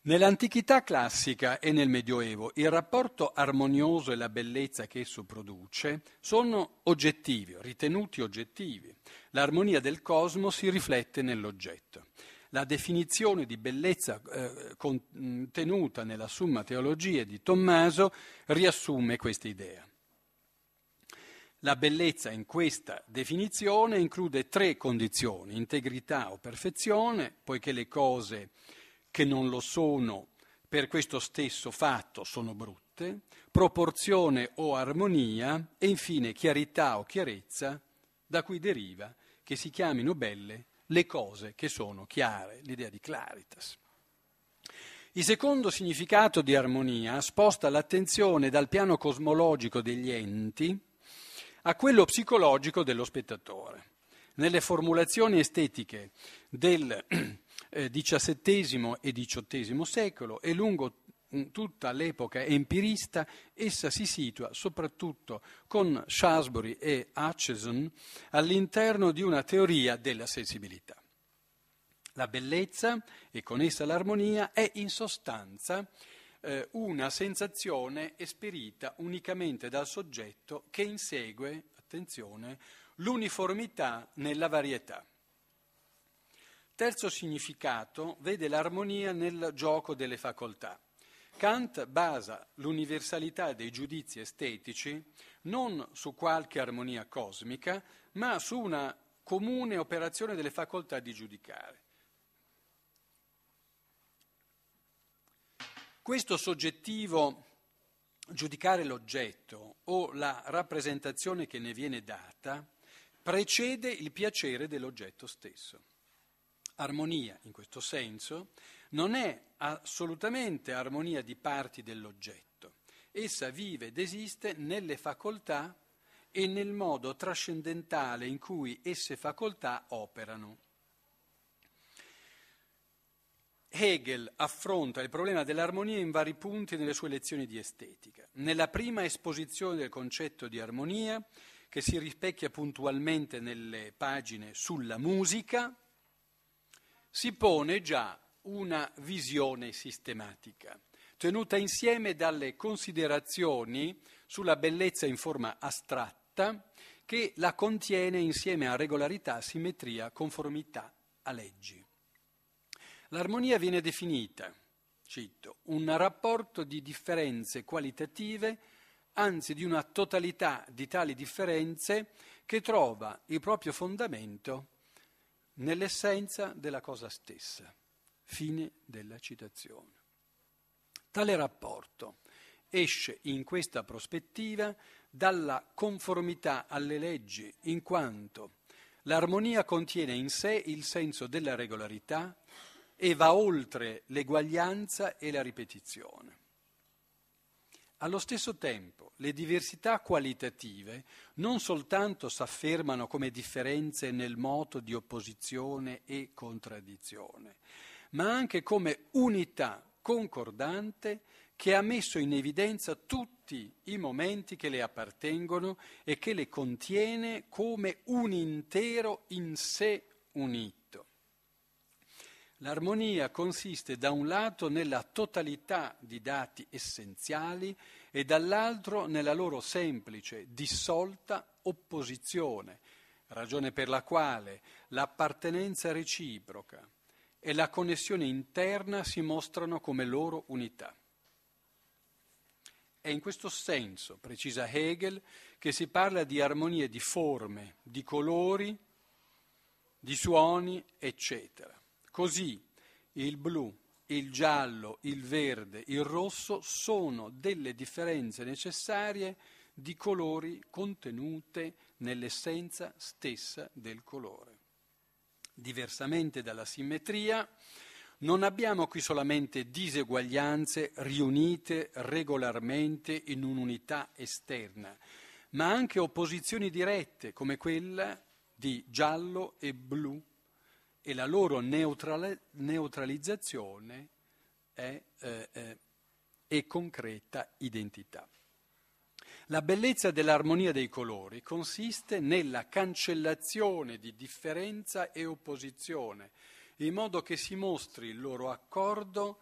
Nell'antichità classica e nel Medioevo il rapporto armonioso e la bellezza che esso produce sono oggettivi, ritenuti oggettivi. L'armonia del cosmo si riflette nell'oggetto. La definizione di bellezza eh, contenuta nella Summa Teologia di Tommaso riassume questa idea. La bellezza in questa definizione include tre condizioni, integrità o perfezione, poiché le cose che non lo sono per questo stesso fatto sono brutte, proporzione o armonia e infine chiarità o chiarezza da cui deriva che si chiamino belle le cose che sono chiare, l'idea di claritas. Il secondo significato di armonia sposta l'attenzione dal piano cosmologico degli enti a quello psicologico dello spettatore. Nelle formulazioni estetiche del XVII eh, e XVIII secolo e lungo tutta l'epoca empirista, essa si situa soprattutto con Shasbury e Hutcheson all'interno di una teoria della sensibilità. La bellezza e con essa l'armonia è in sostanza eh, una sensazione esperita unicamente dal soggetto che insegue, attenzione, l'uniformità nella varietà. Terzo significato vede l'armonia nel gioco delle facoltà. Kant basa l'universalità dei giudizi estetici non su qualche armonia cosmica, ma su una comune operazione delle facoltà di giudicare. Questo soggettivo giudicare l'oggetto o la rappresentazione che ne viene data precede il piacere dell'oggetto stesso. Armonia, in questo senso, non è assolutamente armonia di parti dell'oggetto. Essa vive ed esiste nelle facoltà e nel modo trascendentale in cui esse facoltà operano. Hegel affronta il problema dell'armonia in vari punti nelle sue lezioni di estetica. Nella prima esposizione del concetto di armonia, che si rispecchia puntualmente nelle pagine sulla musica, si pone già una visione sistematica, tenuta insieme dalle considerazioni sulla bellezza in forma astratta che la contiene insieme a regolarità, simmetria, conformità a leggi. L'armonia viene definita, cito, un rapporto di differenze qualitative, anzi di una totalità di tali differenze che trova il proprio fondamento nell'essenza della cosa stessa. Fine della citazione. Tale rapporto esce in questa prospettiva dalla conformità alle leggi, in quanto l'armonia contiene in sé il senso della regolarità e va oltre l'eguaglianza e la ripetizione. Allo stesso tempo, le diversità qualitative non soltanto s'affermano come differenze nel moto di opposizione e contraddizione, ma anche come unità concordante che ha messo in evidenza tutti i momenti che le appartengono e che le contiene come un intero in sé unito. L'armonia consiste da un lato nella totalità di dati essenziali e dall'altro nella loro semplice, dissolta opposizione, ragione per la quale l'appartenenza reciproca, e la connessione interna si mostrano come loro unità. È in questo senso, precisa Hegel, che si parla di armonie di forme, di colori, di suoni, eccetera. Così il blu, il giallo, il verde, il rosso sono delle differenze necessarie di colori contenute nell'essenza stessa del colore diversamente dalla simmetria, non abbiamo qui solamente diseguaglianze riunite regolarmente in un'unità esterna, ma anche opposizioni dirette come quella di giallo e blu e la loro neutralizzazione è, eh, eh, e concreta identità. La bellezza dell'armonia dei colori consiste nella cancellazione di differenza e opposizione, in modo che si mostri il loro accordo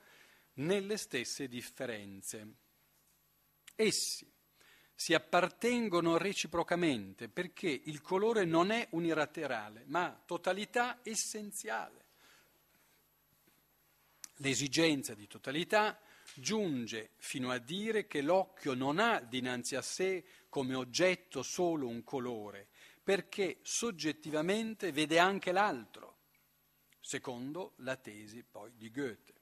nelle stesse differenze. Essi si appartengono reciprocamente perché il colore non è unilaterale, ma totalità essenziale. L'esigenza di totalità giunge fino a dire che l'occhio non ha dinanzi a sé come oggetto solo un colore, perché soggettivamente vede anche l'altro, secondo la tesi poi di Goethe.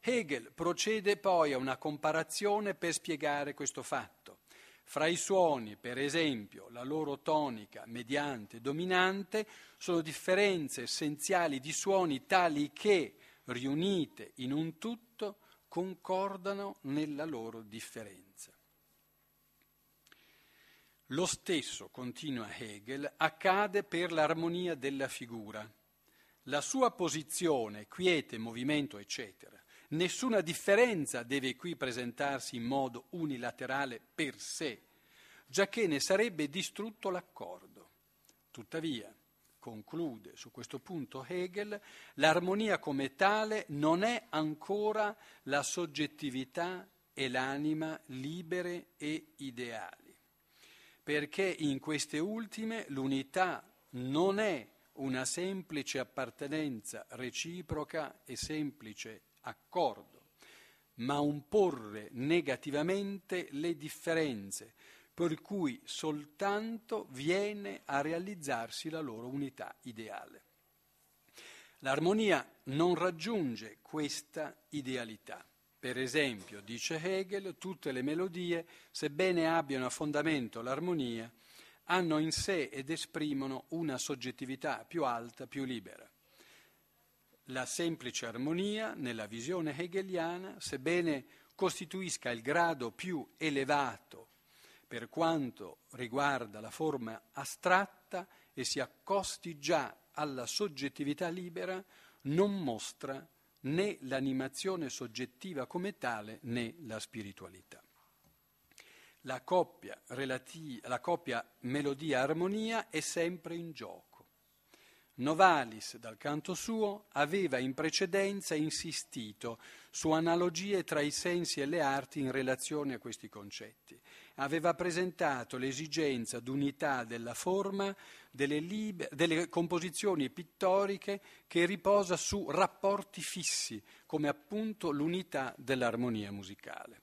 Hegel procede poi a una comparazione per spiegare questo fatto. Fra i suoni, per esempio, la loro tonica mediante dominante sono differenze essenziali di suoni tali che, riunite in un tutto, concordano nella loro differenza. Lo stesso, continua Hegel, accade per l'armonia della figura. La sua posizione, quiete, movimento, eccetera. Nessuna differenza deve qui presentarsi in modo unilaterale per sé, giacché ne sarebbe distrutto l'accordo. Tuttavia, conclude su questo punto Hegel, l'armonia come tale non è ancora la soggettività e l'anima libere e ideali, perché in queste ultime l'unità non è una semplice appartenenza reciproca e semplice accordo, ma un porre negativamente le differenze, per cui soltanto viene a realizzarsi la loro unità ideale. L'armonia non raggiunge questa idealità. Per esempio, dice Hegel, tutte le melodie, sebbene abbiano a fondamento l'armonia, hanno in sé ed esprimono una soggettività più alta, più libera. La semplice armonia, nella visione hegeliana, sebbene costituisca il grado più elevato per quanto riguarda la forma astratta e si accosti già alla soggettività libera, non mostra né l'animazione soggettiva come tale né la spiritualità. La coppia, relativa, la coppia melodia-armonia è sempre in gioco. Novalis, dal canto suo, aveva in precedenza insistito su analogie tra i sensi e le arti in relazione a questi concetti aveva presentato l'esigenza d'unità della forma delle, lib- delle composizioni pittoriche che riposa su rapporti fissi, come appunto l'unità dell'armonia musicale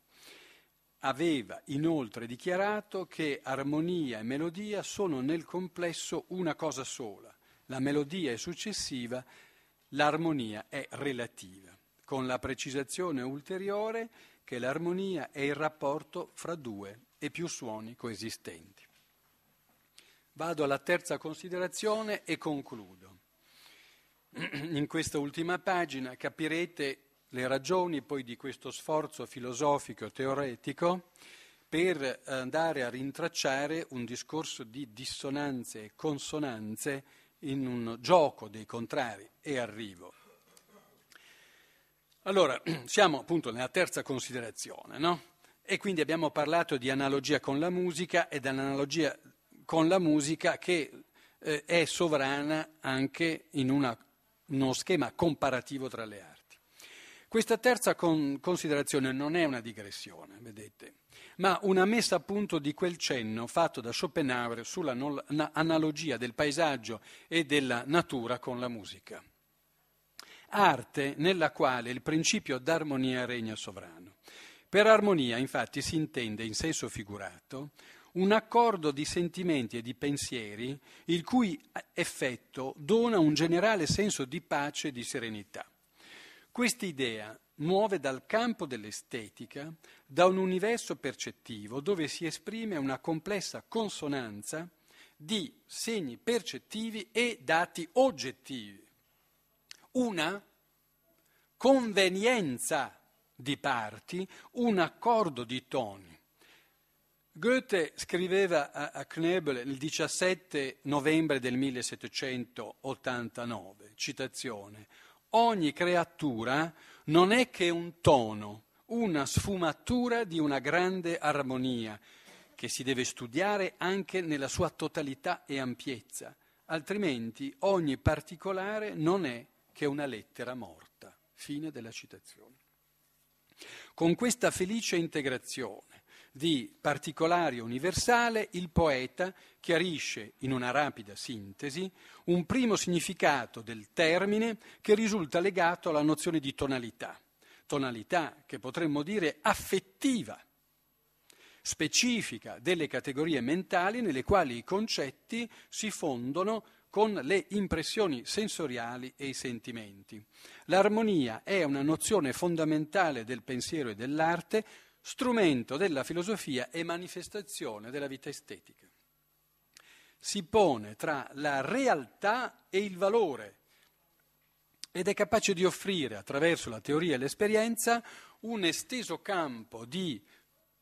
aveva inoltre dichiarato che armonia e melodia sono nel complesso una cosa sola. La melodia è successiva, l'armonia è relativa, con la precisazione ulteriore che l'armonia è il rapporto fra due e più suoni coesistenti. Vado alla terza considerazione e concludo. In questa ultima pagina capirete le ragioni poi di questo sforzo filosofico teoretico per andare a rintracciare un discorso di dissonanze e consonanze in un gioco dei contrari e arrivo. Allora, siamo appunto nella terza considerazione, no? E quindi abbiamo parlato di analogia con la musica e dell'analogia con la musica che eh, è sovrana anche in una, uno schema comparativo tra le arti. Questa terza con, considerazione non è una digressione, vedete, ma una messa a punto di quel cenno fatto da Schopenhauer sulla no, analogia del paesaggio e della natura con la musica. Arte nella quale il principio d'armonia regna sovrano. Per armonia, infatti, si intende in senso figurato un accordo di sentimenti e di pensieri il cui effetto dona un generale senso di pace e di serenità. Quest'idea muove dal campo dell'estetica, da un universo percettivo dove si esprime una complessa consonanza di segni percettivi e dati oggettivi. Una convenienza di parti un accordo di toni. Goethe scriveva a, a Knebel il 17 novembre del 1789, citazione, ogni creatura non è che un tono, una sfumatura di una grande armonia che si deve studiare anche nella sua totalità e ampiezza, altrimenti ogni particolare non è che una lettera morta. Fine della citazione. Con questa felice integrazione di particolare e universale, il poeta chiarisce in una rapida sintesi un primo significato del termine che risulta legato alla nozione di tonalità, tonalità che potremmo dire affettiva specifica delle categorie mentali nelle quali i concetti si fondono con le impressioni sensoriali e i sentimenti. L'armonia è una nozione fondamentale del pensiero e dell'arte, strumento della filosofia e manifestazione della vita estetica. Si pone tra la realtà e il valore ed è capace di offrire, attraverso la teoria e l'esperienza, un esteso campo di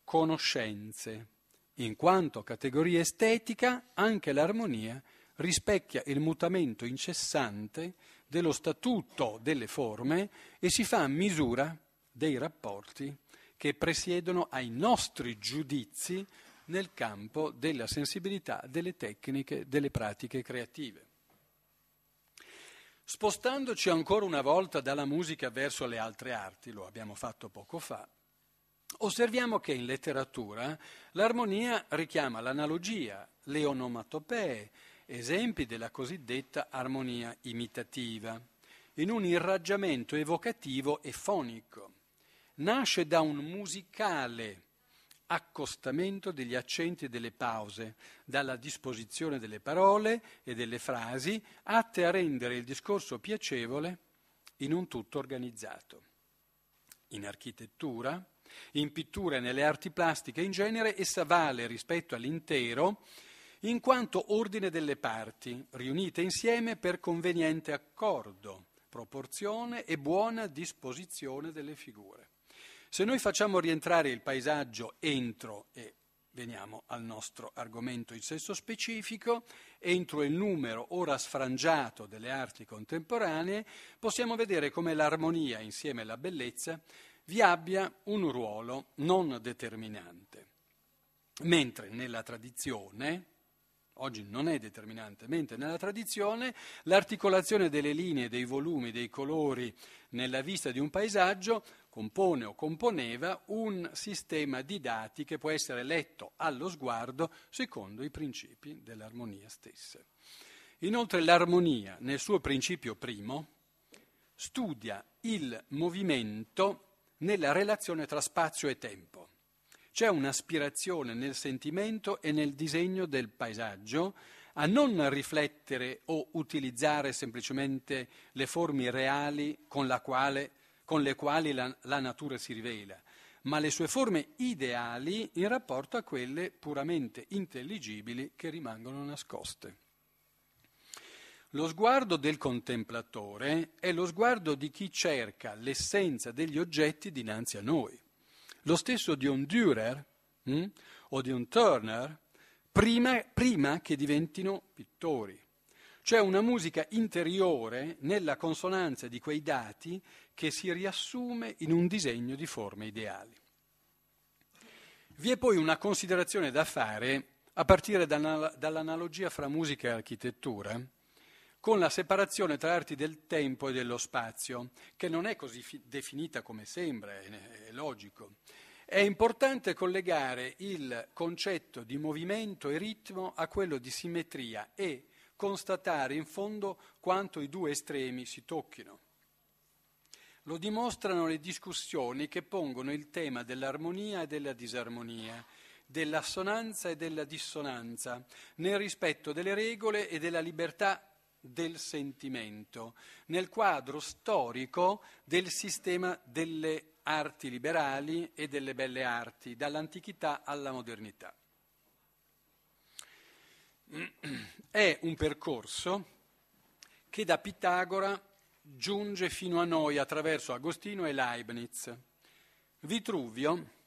conoscenze, in quanto categoria estetica anche l'armonia rispecchia il mutamento incessante dello statuto delle forme e si fa misura dei rapporti che presiedono ai nostri giudizi nel campo della sensibilità, delle tecniche, delle pratiche creative. Spostandoci ancora una volta dalla musica verso le altre arti, lo abbiamo fatto poco fa, osserviamo che in letteratura l'armonia richiama l'analogia, le onomatopee, esempi della cosiddetta armonia imitativa, in un irraggiamento evocativo e fonico. Nasce da un musicale accostamento degli accenti e delle pause, dalla disposizione delle parole e delle frasi, atte a rendere il discorso piacevole in un tutto organizzato. In architettura, in pittura e nelle arti plastiche in genere, essa vale rispetto all'intero in quanto ordine delle parti, riunite insieme per conveniente accordo, proporzione e buona disposizione delle figure. Se noi facciamo rientrare il paesaggio entro, e veniamo al nostro argomento in senso specifico, entro il numero ora sfrangiato delle arti contemporanee, possiamo vedere come l'armonia insieme alla bellezza vi abbia un ruolo non determinante. Mentre nella tradizione, oggi non è determinante, mentre nella tradizione, l'articolazione delle linee, dei volumi, dei colori nella vista di un paesaggio compone o componeva un sistema di dati che può essere letto allo sguardo secondo i principi dell'armonia stessa. Inoltre l'armonia, nel suo principio primo, studia il movimento nella relazione tra spazio e tempo. C'è un'aspirazione nel sentimento e nel disegno del paesaggio a non riflettere o utilizzare semplicemente le forme reali con, quale, con le quali la, la natura si rivela, ma le sue forme ideali in rapporto a quelle puramente intelligibili che rimangono nascoste. Lo sguardo del contemplatore è lo sguardo di chi cerca l'essenza degli oggetti dinanzi a noi. Lo stesso di un Dürer mh, hm, o di un Turner prima, prima che diventino pittori. Cioè una musica interiore nella consonanza di quei dati che si riassume in un disegno di forme ideali. Vi è poi una considerazione da fare a partire dall'analogia fra musica e architettura, con la separazione tra arti del tempo e dello spazio, che non è così fi- definita come sembra, è, è logico. È importante collegare il concetto di movimento e ritmo a quello di simmetria e constatare in fondo quanto i due estremi si tocchino. Lo dimostrano le discussioni che pongono il tema dell'armonia e della disarmonia, dell'assonanza e della dissonanza, nel rispetto delle regole e della libertà del sentimento, nel quadro storico del sistema delle arti liberali e delle belle arti, dall'antichità alla modernità. È un percorso che da Pitagora giunge fino a noi attraverso Agostino e Leibniz. Vitruvio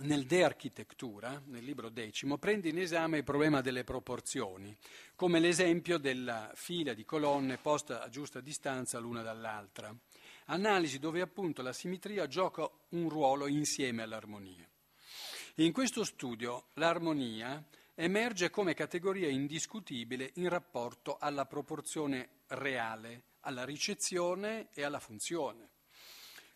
nel De Architettura, nel libro decimo, prende in esame il problema delle proporzioni, come l'esempio della fila di colonne posta a giusta distanza l'una dall'altra. Analisi dove appunto la simmetria gioca un ruolo insieme all'armonia. In questo studio l'armonia emerge come categoria indiscutibile in rapporto alla proporzione reale, alla ricezione e alla funzione.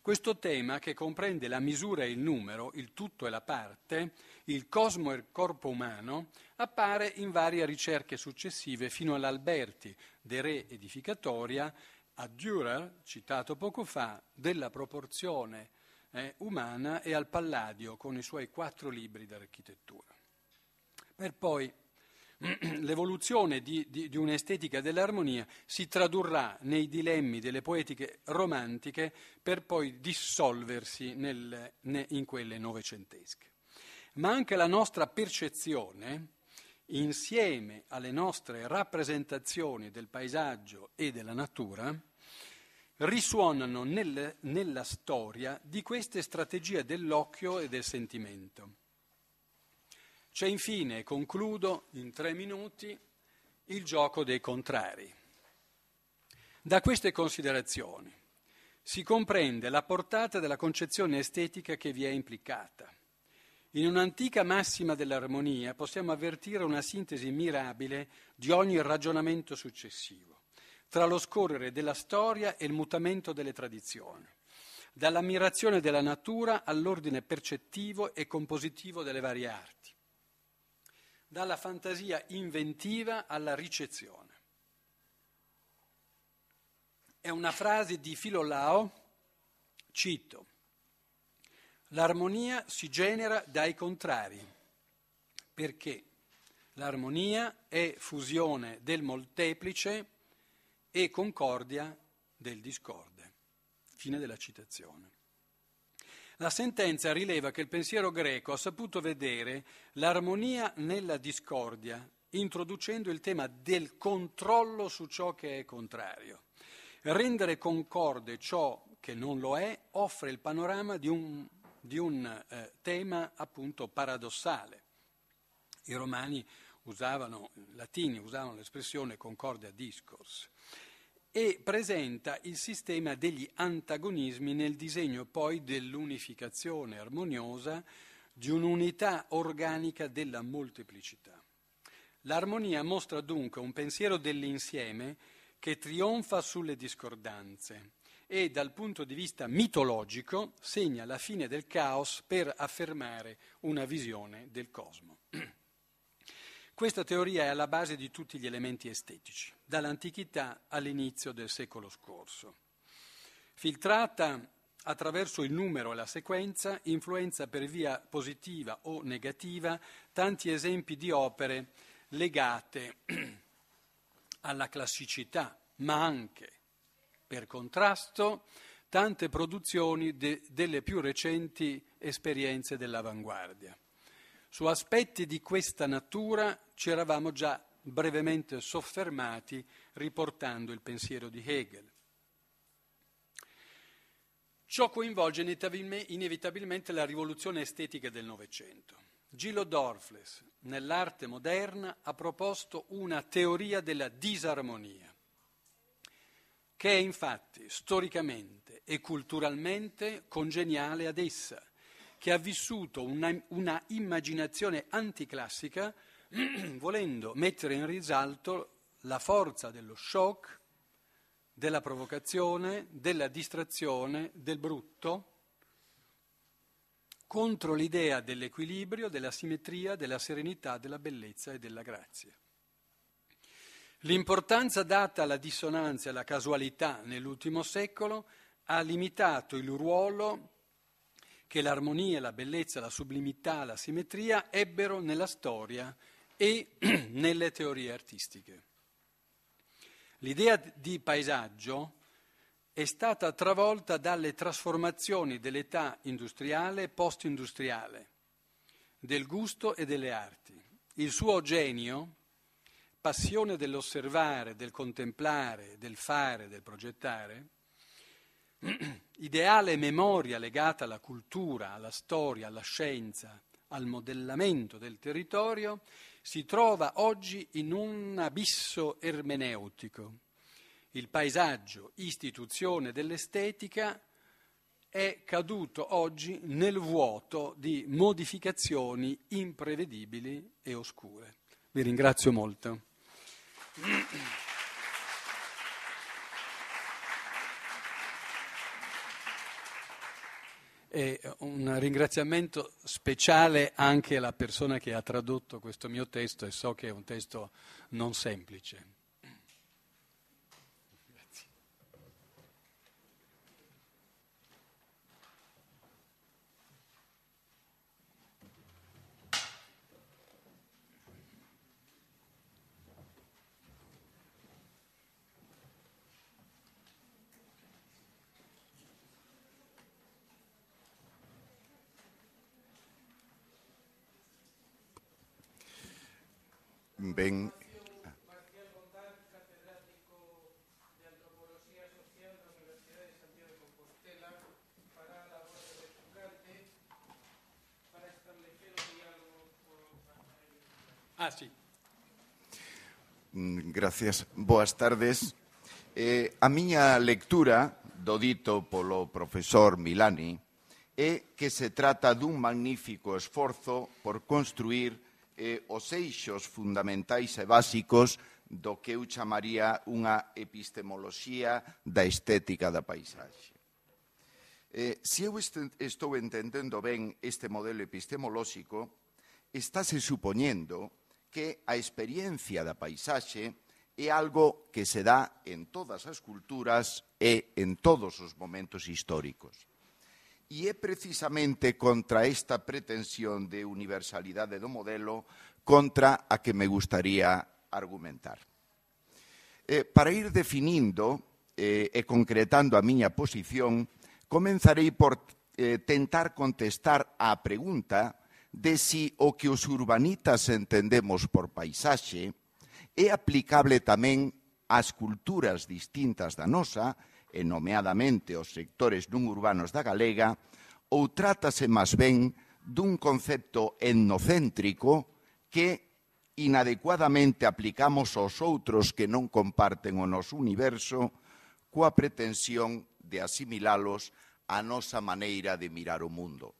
Questo tema, che comprende la misura e il numero, il tutto e la parte, il cosmo e il corpo umano, appare in varie ricerche successive fino all'Alberti de Re Edificatoria, a Dürer, citato poco fa, della proporzione eh, umana e al Palladio con i suoi quattro libri d'architettura. Per poi l'evoluzione di, di, di un'estetica dell'armonia si tradurrà nei dilemmi delle poetiche romantiche per poi dissolversi nel, in quelle novecentesche. Ma anche la nostra percezione, insieme alle nostre rappresentazioni del paesaggio e della natura, risuonano nel, nella storia di queste strategie dell'occhio e del sentimento. C'è infine, concludo in tre minuti, il gioco dei contrari. Da queste considerazioni si comprende la portata della concezione estetica che vi è implicata. In un'antica massima dell'armonia possiamo avvertire una sintesi mirabile di ogni ragionamento successivo, tra lo scorrere della storia e il mutamento delle tradizioni, dall'ammirazione della natura all'ordine percettivo e compositivo delle varie arti dalla fantasia inventiva alla ricezione. È una frase di Filolao, cito, l'armonia si genera dai contrari, perché l'armonia è fusione del molteplice e concordia del discorde. Fine della citazione. La sentenza rileva che il pensiero greco ha saputo vedere l'armonia nella discordia, introducendo il tema del controllo su ciò che è contrario. Rendere concorde ciò che non lo è offre il panorama di un, di un eh, tema appunto paradossale. I romani usavano, i latini usavano l'espressione concordia discors e presenta il sistema degli antagonismi nel disegno poi dell'unificazione armoniosa di un'unità organica della molteplicità. L'armonia mostra dunque un pensiero dell'insieme che trionfa sulle discordanze e dal punto di vista mitologico segna la fine del caos per affermare una visione del cosmo. Questa teoria è alla base di tutti gli elementi estetici, dall'antichità all'inizio del secolo scorso. Filtrata attraverso il numero e la sequenza, influenza per via positiva o negativa tanti esempi di opere legate alla classicità, ma anche, per contrasto, tante produzioni de- delle più recenti esperienze dell'avanguardia. Su aspetti di questa natura ci eravamo già brevemente soffermati riportando il pensiero di Hegel. Ciò coinvolge inevitabilmente la rivoluzione estetica del Novecento. Gilo Dorfles, nell'arte moderna, ha proposto una teoria della disarmonia, che è infatti storicamente e culturalmente congeniale ad essa, che ha vissuto una, una immaginazione anticlassica volendo mettere in risalto la forza dello shock, della provocazione, della distrazione, del brutto, contro l'idea dell'equilibrio, della simmetria, della serenità, della bellezza e della grazia. L'importanza data alla dissonanza e alla casualità nell'ultimo secolo ha limitato il ruolo che l'armonia, la bellezza, la sublimità, la simmetria ebbero nella storia e nelle teorie artistiche. L'idea di paesaggio è stata travolta dalle trasformazioni dell'età industriale e post-industriale, del gusto e delle arti. Il suo genio, passione dell'osservare, del contemplare, del fare, del progettare, ideale memoria legata alla cultura, alla storia, alla scienza, al modellamento del territorio, si trova oggi in un abisso ermeneutico. Il paesaggio, istituzione dell'estetica, è caduto oggi nel vuoto di modificazioni imprevedibili e oscure. Vi ringrazio molto. e un ringraziamento speciale anche alla persona che ha tradotto questo mio testo e so che è un testo non semplice. ven Ah, sí. Mm, gracias. Boas tardes. Eh, a miña lectura do dito polo profesor Milani é que se trata dun magnífico esforzo por construir unha eh, os eixos fundamentais e básicos do que eu chamaría unha epistemoloxía da estética da paisaxe. Eh, se eu estou entendendo ben este modelo epistemolóxico, estáse supoñendo que a experiencia da paisaxe é algo que se dá en todas as culturas e en todos os momentos históricos. E é precisamente contra esta pretensión de universalidade do modelo contra a que me gustaría argumentar. Eh, para ir definindo eh, e concretando a miña posición, comenzarei por eh, tentar contestar á pregunta de si o que os urbanitas entendemos por paisaxe é aplicable tamén ás culturas distintas da nosa e nomeadamente os sectores non urbanos da Galega, ou trátase máis ben dun concepto etnocéntrico que inadecuadamente aplicamos aos outros que non comparten o noso universo coa pretensión de asimilalos á nosa maneira de mirar o mundo.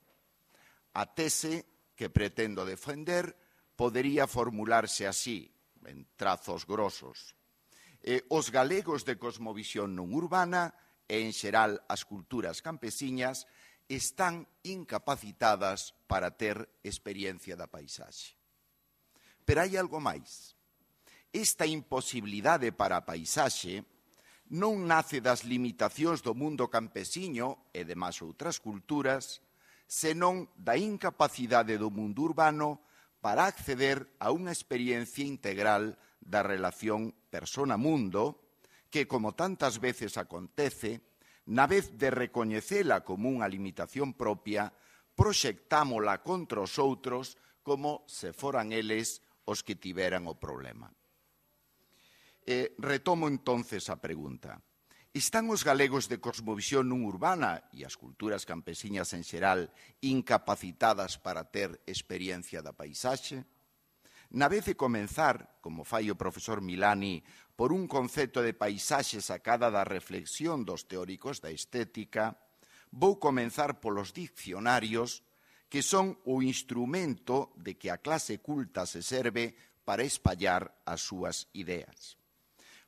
A tese que pretendo defender podería formularse así, en trazos grosos eh, os galegos de cosmovisión non urbana e, en xeral, as culturas campesiñas están incapacitadas para ter experiencia da paisaxe. Pero hai algo máis. Esta imposibilidade para a paisaxe non nace das limitacións do mundo campesiño e demás outras culturas, senón da incapacidade do mundo urbano para acceder a unha experiencia integral da relación persona-mundo que, como tantas veces acontece, na vez de recoñecela como unha limitación propia, proxectámola contra os outros como se foran eles os que tiveran o problema. E retomo entonces a pregunta. Están os galegos de cosmovisión non urbana e as culturas campesiñas en xeral incapacitadas para ter experiencia da paisaxe? Na vez de comenzar, como fai o profesor Milani, por un concepto de paisaxe sacada da reflexión dos teóricos da estética, vou comenzar polos diccionarios que son o instrumento de que a clase culta se serve para espallar as súas ideas.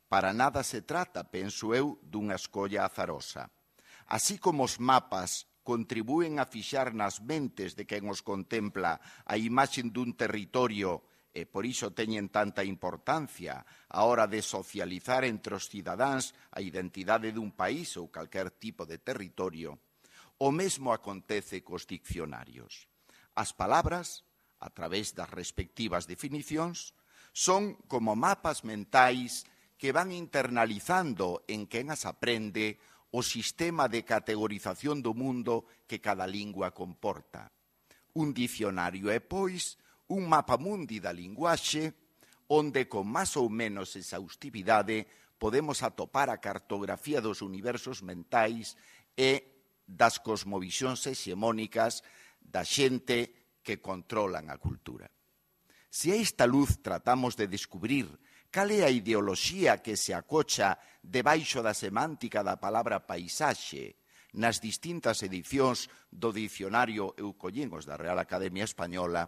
Para nada se trata, penso eu, dunha escolla azarosa. Así como os mapas contribúen a fixar nas mentes de quen os contempla a imaxen dun territorio e por iso teñen tanta importancia a hora de socializar entre os cidadáns a identidade dun país ou calquer tipo de territorio, o mesmo acontece cos diccionarios. As palabras, a través das respectivas definicións, son como mapas mentais que van internalizando en quen as aprende o sistema de categorización do mundo que cada lingua comporta. Un dicionario é, pois, un mapa mundi da linguaxe onde con máis ou menos exhaustividade podemos atopar a cartografía dos universos mentais e das cosmovisións hexemónicas da xente que controlan a cultura. Se a esta luz tratamos de descubrir cal é a ideoloxía que se acocha debaixo da semántica da palabra paisaxe nas distintas edicións do dicionario Eucollengos da Real Academia Española,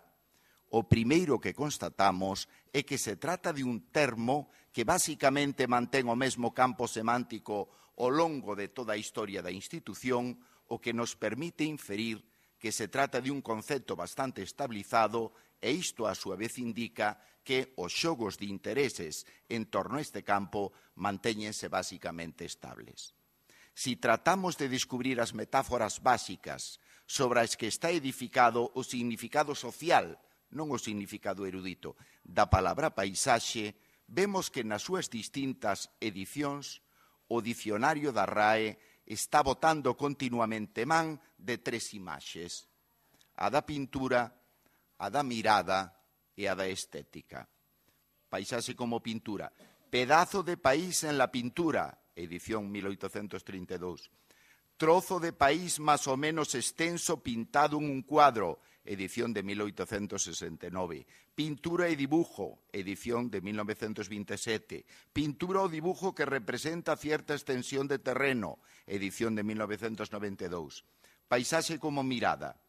o primeiro que constatamos é que se trata de un termo que basicamente mantén o mesmo campo semántico ao longo de toda a historia da institución, o que nos permite inferir que se trata de un concepto bastante estabilizado e isto a súa vez indica que os xogos de intereses en torno a este campo mantéñense basicamente estables. Si tratamos de descubrir as metáforas básicas sobre as que está edificado o significado social non o significado erudito, da palabra paisaxe, vemos que nas súas distintas edicións o dicionario da RAE está botando continuamente man de tres imaxes, a da pintura, a da mirada e a da estética. Paisaxe como pintura, Pedazo de país en la pintura, edición 1832. Trozo de país más o menos extenso pintado en un cuadro, edición de 1869. Pintura e dibujo, edición de 1927. Pintura ou dibujo que representa cierta extensión de terreno, edición de 1992. Paisaxe como mirada.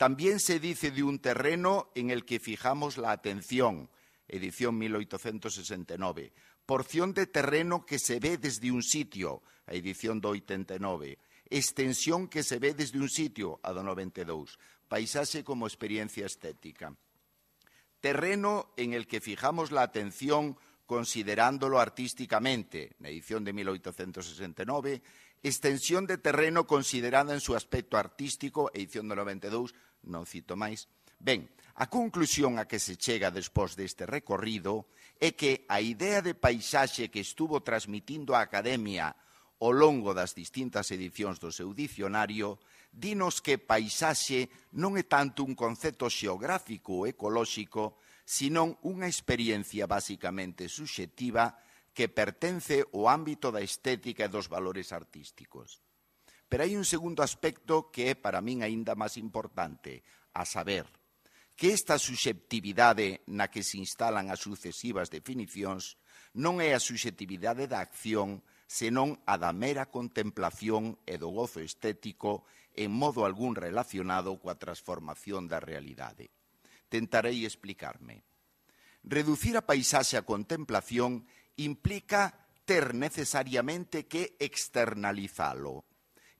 También se dice de un terreno en el que fijamos la atención, edición 1869. Porción de terreno que se ve desde un sitio, a edición do 89. Extensión que se ve desde un sitio, a do 92 paisaje como experiencia estética. Terreno en el que fijamos la atención considerándolo artísticamente, na edición de 1869, extensión de terreno considerada en su aspecto artístico, edición de 92, non cito máis. Ben, a conclusión a que se chega despois deste recorrido é que a idea de paisaxe que estuvo transmitindo a Academia ao longo das distintas edicións do seu dicionario dinos que paisaxe non é tanto un concepto xeográfico ou ecolóxico, senón unha experiencia basicamente subjetiva que pertence ao ámbito da estética e dos valores artísticos. Pero hai un segundo aspecto que é para min aínda máis importante, a saber, que esta subxectividade na que se instalan as sucesivas definicións non é a subxectividade da acción, senón a da mera contemplación e do gozo estético en modo algún relacionado coa transformación da realidade. Tentarei explicarme. Reducir a paisaxe a contemplación implica ter necesariamente que externalizalo.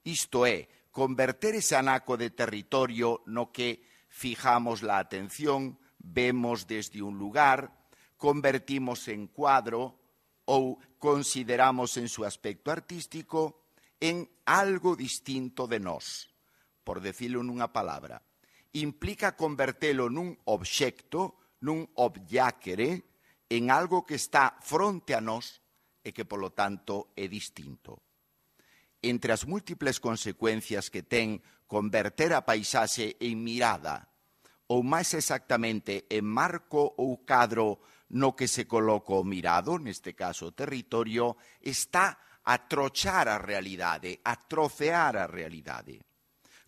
Isto é, converter ese anaco de territorio no que fijamos la atención, vemos desde un lugar, convertimos en cuadro ou consideramos en su aspecto artístico en algo distinto de nós, por decirlo nunha palabra. Implica convertelo nun obxecto, nun obxáquere, en algo que está fronte a nós e que, polo tanto, é distinto. Entre as múltiples consecuencias que ten converter a paisaxe en mirada, ou máis exactamente en marco ou cadro no que se coloca o mirado, neste caso o territorio, está atrochar a realidade, atrofear a realidade.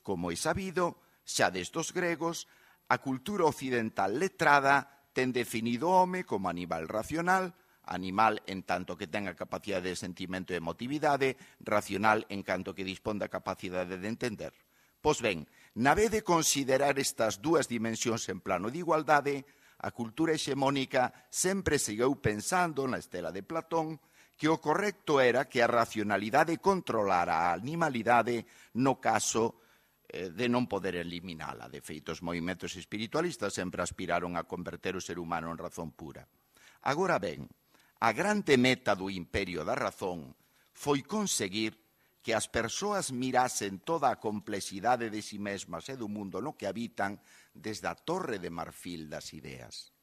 Como é sabido, xa destos gregos, a cultura occidental letrada ten definido o home como animal racional, animal en tanto que tenga capacidade de sentimento e emotividade, racional en canto que disponda capacidade de entender. Pois ben, na vez de considerar estas dúas dimensións en plano de igualdade, a cultura hexemónica sempre seguiu pensando na estela de Platón que o correcto era que a racionalidade controlara a animalidade no caso eh, de non poder eliminala. De feito, os movimentos espiritualistas sempre aspiraron a converter o ser humano en razón pura. Agora ben, a grande meta do imperio da razón foi conseguir que as persoas mirasen toda a complexidade de si mesmas e do mundo no que habitan desde a torre de marfil das ideas.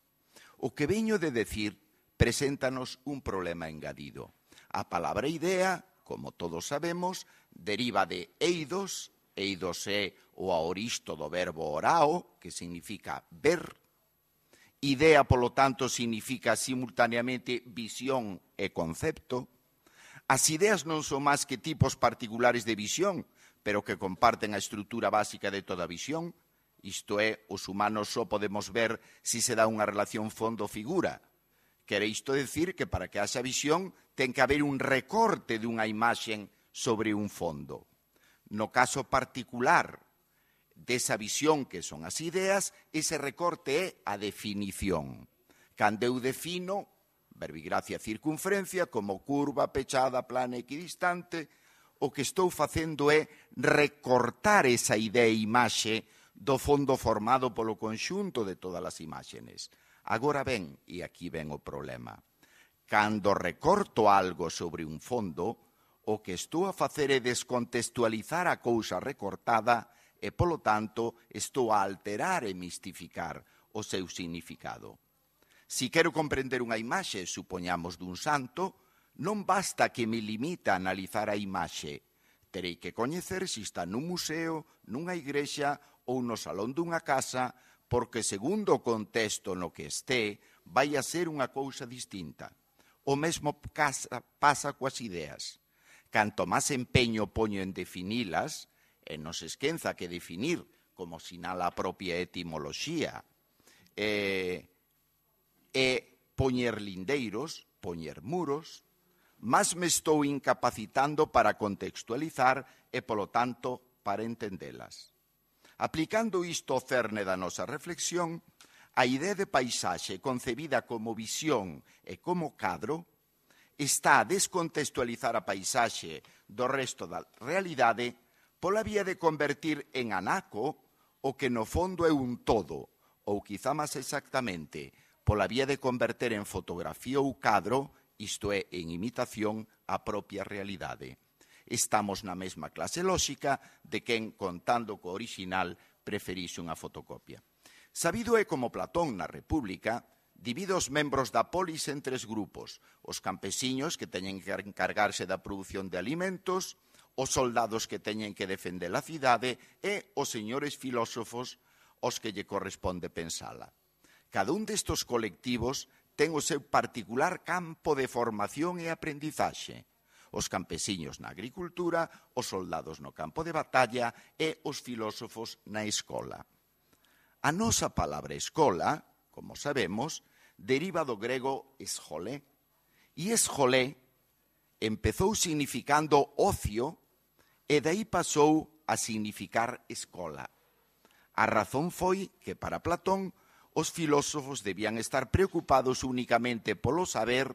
O que veño de decir preséntanos un problema engadido. A palabra idea, como todos sabemos, deriva de eidos, eidos é o aoristo do verbo orao, que significa ver. Idea, polo tanto, significa simultaneamente visión e concepto. As ideas non son máis que tipos particulares de visión, pero que comparten a estrutura básica de toda visión. Isto é, os humanos só podemos ver se se dá unha relación fondo-figura, Quere isto decir que para que haxa visión ten que haber un recorte dunha imaxen sobre un fondo. No caso particular desa visión que son as ideas, ese recorte é a definición. Cando eu defino verbigracia circunferencia como curva pechada plana equidistante, o que estou facendo é recortar esa idea e imaxe do fondo formado polo conxunto de todas as imaxenes. Agora ben, e aquí ven o problema, cando recorto algo sobre un fondo, o que estou a facer é descontextualizar a cousa recortada e, polo tanto, estou a alterar e mistificar o seu significado. Si quero comprender unha imaxe, supoñamos dun santo, non basta que me limita a analizar a imaxe. Terei que coñecer se está nun museo, nunha igrexa ou no salón dunha casa porque segundo o contexto no que esté, vai a ser unha cousa distinta. O mesmo pasa coas ideas. Canto máis empeño poño en definilas, e non se esquenza que definir, como sinala a propia etimoloxía, e, e poñer lindeiros, poñer muros, máis me estou incapacitando para contextualizar e, polo tanto, para entendelas. Aplicando isto ao cerne da nosa reflexión, a idea de paisaxe concebida como visión e como cadro está a descontextualizar a paisaxe do resto da realidade pola vía de convertir en anaco o que no fondo é un todo, ou quizá máis exactamente, pola vía de converter en fotografía ou cadro, isto é, en imitación, a propia realidade estamos na mesma clase lóxica de quen, contando co original, preferís unha fotocopia. Sabido é como Platón na República divide os membros da polis en tres grupos, os campesiños que teñen que encargarse da produción de alimentos, os soldados que teñen que defender a cidade e os señores filósofos os que lle corresponde pensala. Cada un destos colectivos ten o seu particular campo de formación e aprendizaxe os campesiños na agricultura, os soldados no campo de batalla e os filósofos na escola. A nosa palabra escola, como sabemos, deriva do grego esjolé, e esjolé empezou significando ocio e dai pasou a significar escola. A razón foi que para Platón os filósofos debían estar preocupados únicamente polo saber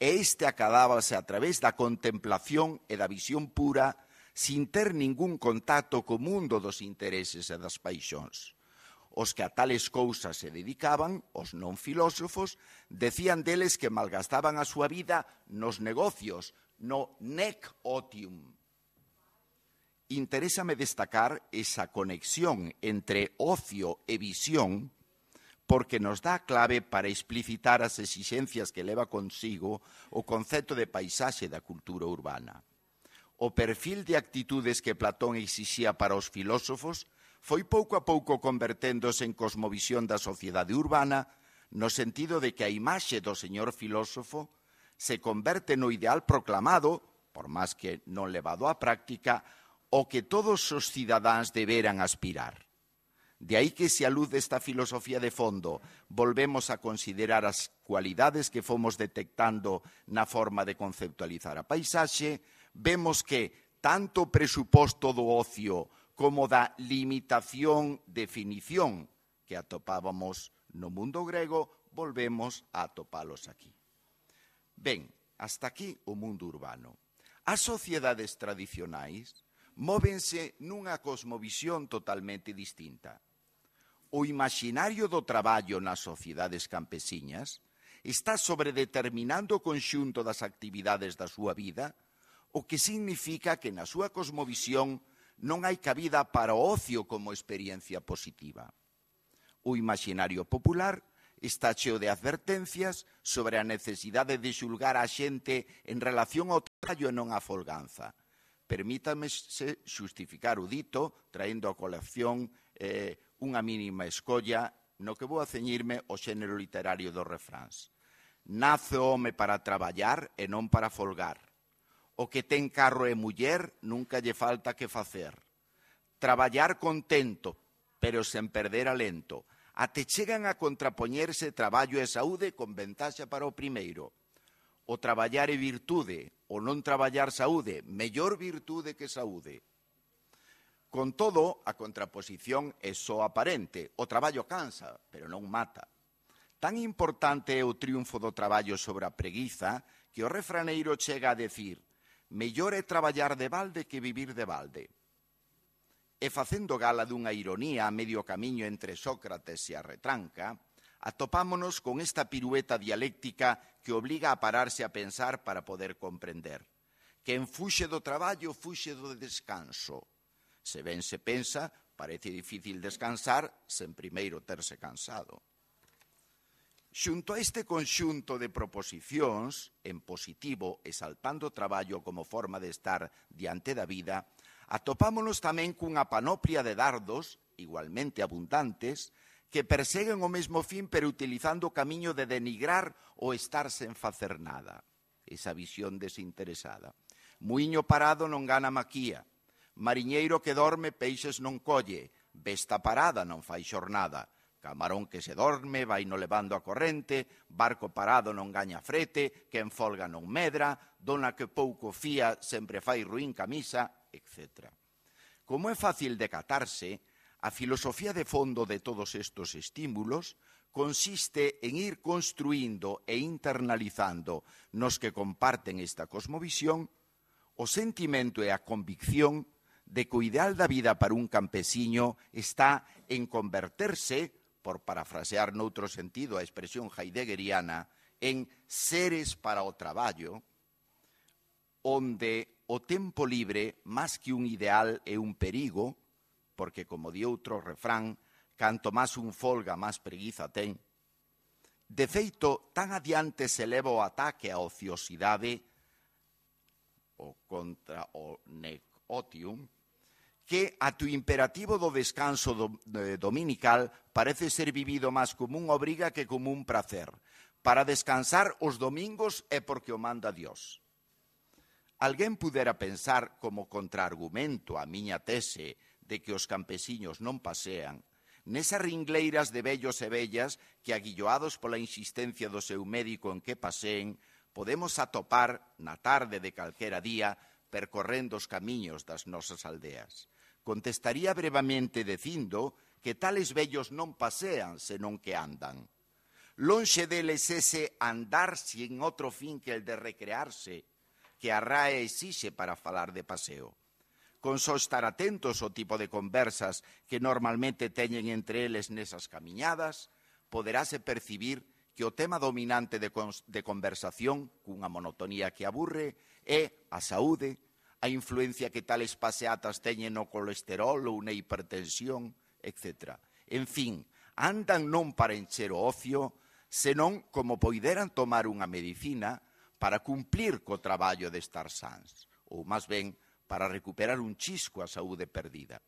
e este acabábase a través da contemplación e da visión pura sin ter ningún contacto co mundo dos intereses e das paixóns. Os que a tales cousas se dedicaban, os non filósofos, decían deles que malgastaban a súa vida nos negocios, no nec otium. Interésame destacar esa conexión entre ocio e visión porque nos dá a clave para explicitar as exixencias que leva consigo o concepto de paisaxe da cultura urbana. O perfil de actitudes que Platón exixía para os filósofos foi pouco a pouco converténdose en cosmovisión da sociedade urbana no sentido de que a imaxe do señor filósofo se converte no ideal proclamado, por máis que non levado á práctica, o que todos os cidadáns deberan aspirar. De aí que se a luz desta filosofía de fondo volvemos a considerar as cualidades que fomos detectando na forma de conceptualizar a paisaxe, vemos que tanto o presuposto do ocio como da limitación definición que atopábamos no mundo grego, volvemos a atopalos aquí. Ben, hasta aquí o mundo urbano. As sociedades tradicionais móvense nunha cosmovisión totalmente distinta o imaginario do traballo nas sociedades campesiñas está sobredeterminando o conxunto das actividades da súa vida, o que significa que na súa cosmovisión non hai cabida para o ocio como experiencia positiva. O imaginario popular está cheo de advertencias sobre a necesidade de xulgar a xente en relación ao traballo e non a folganza. Permítame xustificar o dito traendo a colección eh, unha mínima escolla no que vou a ceñirme o xénero literario dos refráns. Nace o home para traballar e non para folgar. O que ten carro e muller nunca lle falta que facer. Traballar contento, pero sen perder alento. Ate chegan a contrapoñerse traballo e saúde con ventaxa para o primeiro. O traballar e virtude, o non traballar saúde, mellor virtude que saúde. Con todo, a contraposición é só aparente. O traballo cansa, pero non mata. Tan importante é o triunfo do traballo sobre a preguiza que o refraneiro chega a decir mellor é traballar de balde que vivir de balde. E facendo gala dunha ironía a medio camiño entre Sócrates e a retranca, atopámonos con esta pirueta dialéctica que obliga a pararse a pensar para poder comprender. Que en fuxe do traballo, fuxe do descanso Se ben se pensa, parece difícil descansar sen primeiro terse cansado. Xunto a este conxunto de proposicións, en positivo e saltando o traballo como forma de estar diante da vida, atopámonos tamén cunha panoplia de dardos, igualmente abundantes, que perseguen o mesmo fin pero utilizando o camiño de denigrar o estar sen facer nada. Esa visión desinteresada. Muiño parado non gana maquía, Mariñeiro que dorme peixes non colle, besta parada non fai xornada. Camarón que se dorme vai no levando a corrente, barco parado non gaña frete, quen folga non medra, dona que pouco fía sempre fai ruín camisa, etc. Como é fácil de catarse, a filosofía de fondo de todos estos estímulos consiste en ir construindo e internalizando nos que comparten esta cosmovisión o sentimento e a convicción de cuidar da vida para un campesino está en converterse, por parafrasear noutro sentido a expresión heideggeriana, en seres para o traballo, onde o tempo libre, máis que un ideal, é un perigo, porque, como di outro refrán, canto máis un folga, máis preguiza ten. De feito, tan adiante se leva o ataque á ociosidade, o contra o necotium, que a tu imperativo do descanso do, eh, dominical parece ser vivido máis como unha obriga que como un prazer, para descansar os domingos é porque o manda Dios. Alguén pudera pensar como contraargumento a miña tese de que os campesiños non pasean, nesas ringleiras de vellos e bellas que, aguilloados pola insistencia do seu médico en que paseen, podemos atopar, na tarde de calquera día, percorrendo os camiños das nosas aldeas contestaría brevemente dicindo que tales vellos non pasean, senón que andan. Lonxe deles ese andar sin outro fin que el de recrearse, que a RAE exixe para falar de paseo. Con só estar atentos ao tipo de conversas que normalmente teñen entre eles nesas camiñadas, poderase percibir que o tema dominante de, de conversación, cunha monotonía que aburre, é a saúde, a influencia que tales paseatas teñen no colesterol ou na hipertensión, etc. En fin, andan non para encher o ocio, senón como poideran tomar unha medicina para cumplir co traballo de estar sans, ou máis ben, para recuperar un chisco a saúde perdida.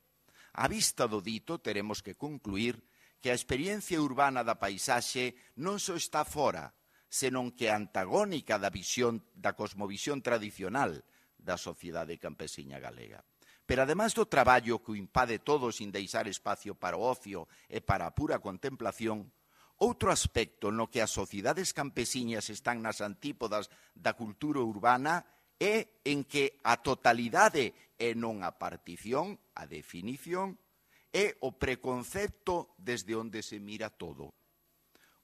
A vista do dito, teremos que concluir que a experiencia urbana da paisaxe non só está fora, senón que antagónica da visión da cosmovisión tradicional, da sociedade campesiña galega. Pero ademais do traballo que o impade todo sin deixar espacio para o ocio e para a pura contemplación, outro aspecto no que as sociedades campesiñas están nas antípodas da cultura urbana é en que a totalidade e non a partición, a definición, é o preconcepto desde onde se mira todo.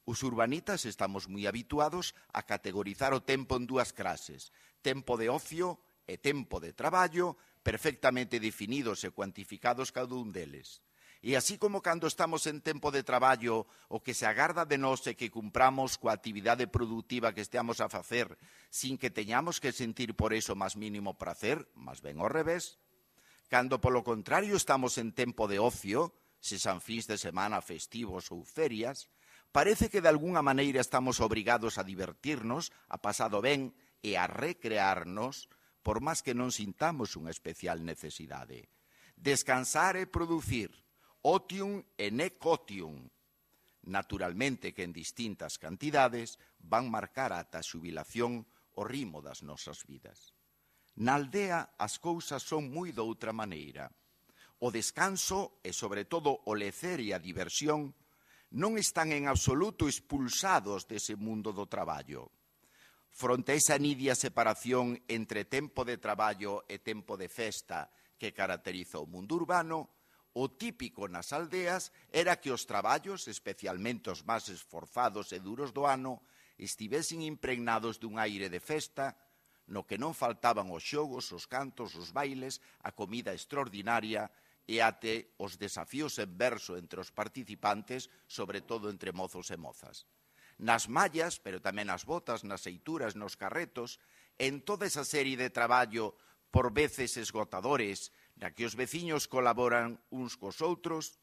Os urbanitas estamos moi habituados a categorizar o tempo en dúas clases, tempo de ocio e tempo de traballo perfectamente definidos e cuantificados cada un deles. E así como cando estamos en tempo de traballo, o que se agarda de nós é que cumpramos coa actividade productiva que esteamos a facer, sin que teñamos que sentir por eso máis mínimo prazer, máis ben ao revés. Cando polo contrario estamos en tempo de ocio, se san fins de semana festivos ou ferias, parece que de algunha maneira estamos obrigados a divertirnos, a pasado ben e a recrearnos, por máis que non sintamos unha especial necesidade. Descansar e producir otium e necotium, naturalmente que en distintas cantidades van marcar ata a xubilación o ritmo das nosas vidas. Na aldea as cousas son moi doutra maneira. O descanso e, sobre todo, o lecer e a diversión non están en absoluto expulsados dese mundo do traballo fronte a esa nidia separación entre tempo de traballo e tempo de festa que caracteriza o mundo urbano, o típico nas aldeas era que os traballos, especialmente os máis esforzados e duros do ano, estivesen impregnados dun aire de festa, no que non faltaban os xogos, os cantos, os bailes, a comida extraordinaria e ate os desafíos en verso entre os participantes, sobre todo entre mozos e mozas nas mallas, pero tamén nas botas, nas seituras, nos carretos, en toda esa serie de traballo por veces esgotadores, na que os veciños colaboran uns cos outros,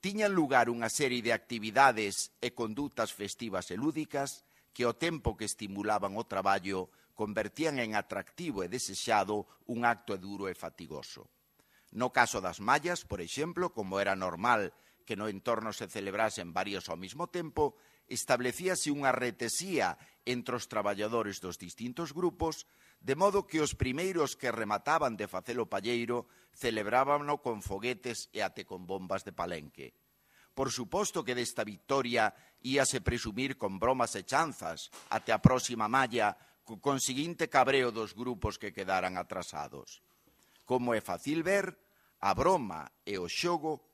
tiñan lugar unha serie de actividades e condutas festivas e lúdicas que o tempo que estimulaban o traballo convertían en atractivo e desexado un acto duro e fatigoso. No caso das mallas, por exemplo, como era normal que no entorno se celebrasen varios ao mesmo tempo, establecíase unha retesía entre os traballadores dos distintos grupos, de modo que os primeiros que remataban de facelo palleiro celebrábano con foguetes e ate con bombas de palenque. Por suposto que desta victoria íase presumir con bromas e chanzas ate a próxima malla co consiguiente cabreo dos grupos que quedaran atrasados. Como é fácil ver, a broma e o xogo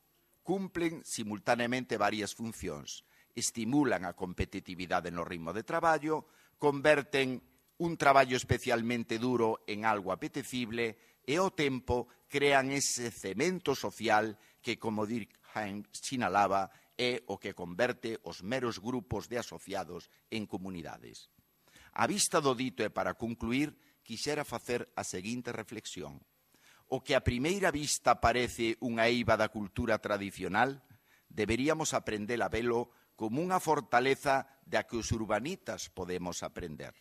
cumplen simultaneamente varias funcións. Estimulan a competitividade no ritmo de traballo, converten un traballo especialmente duro en algo apetecible e ao tempo crean ese cemento social que, como Durkheim sinalaba, é o que converte os meros grupos de asociados en comunidades. A vista do dito e para concluir, quixera facer a seguinte reflexión o que a primeira vista parece unha eiva da cultura tradicional, deberíamos aprender a velo como unha fortaleza da que os urbanitas podemos aprender.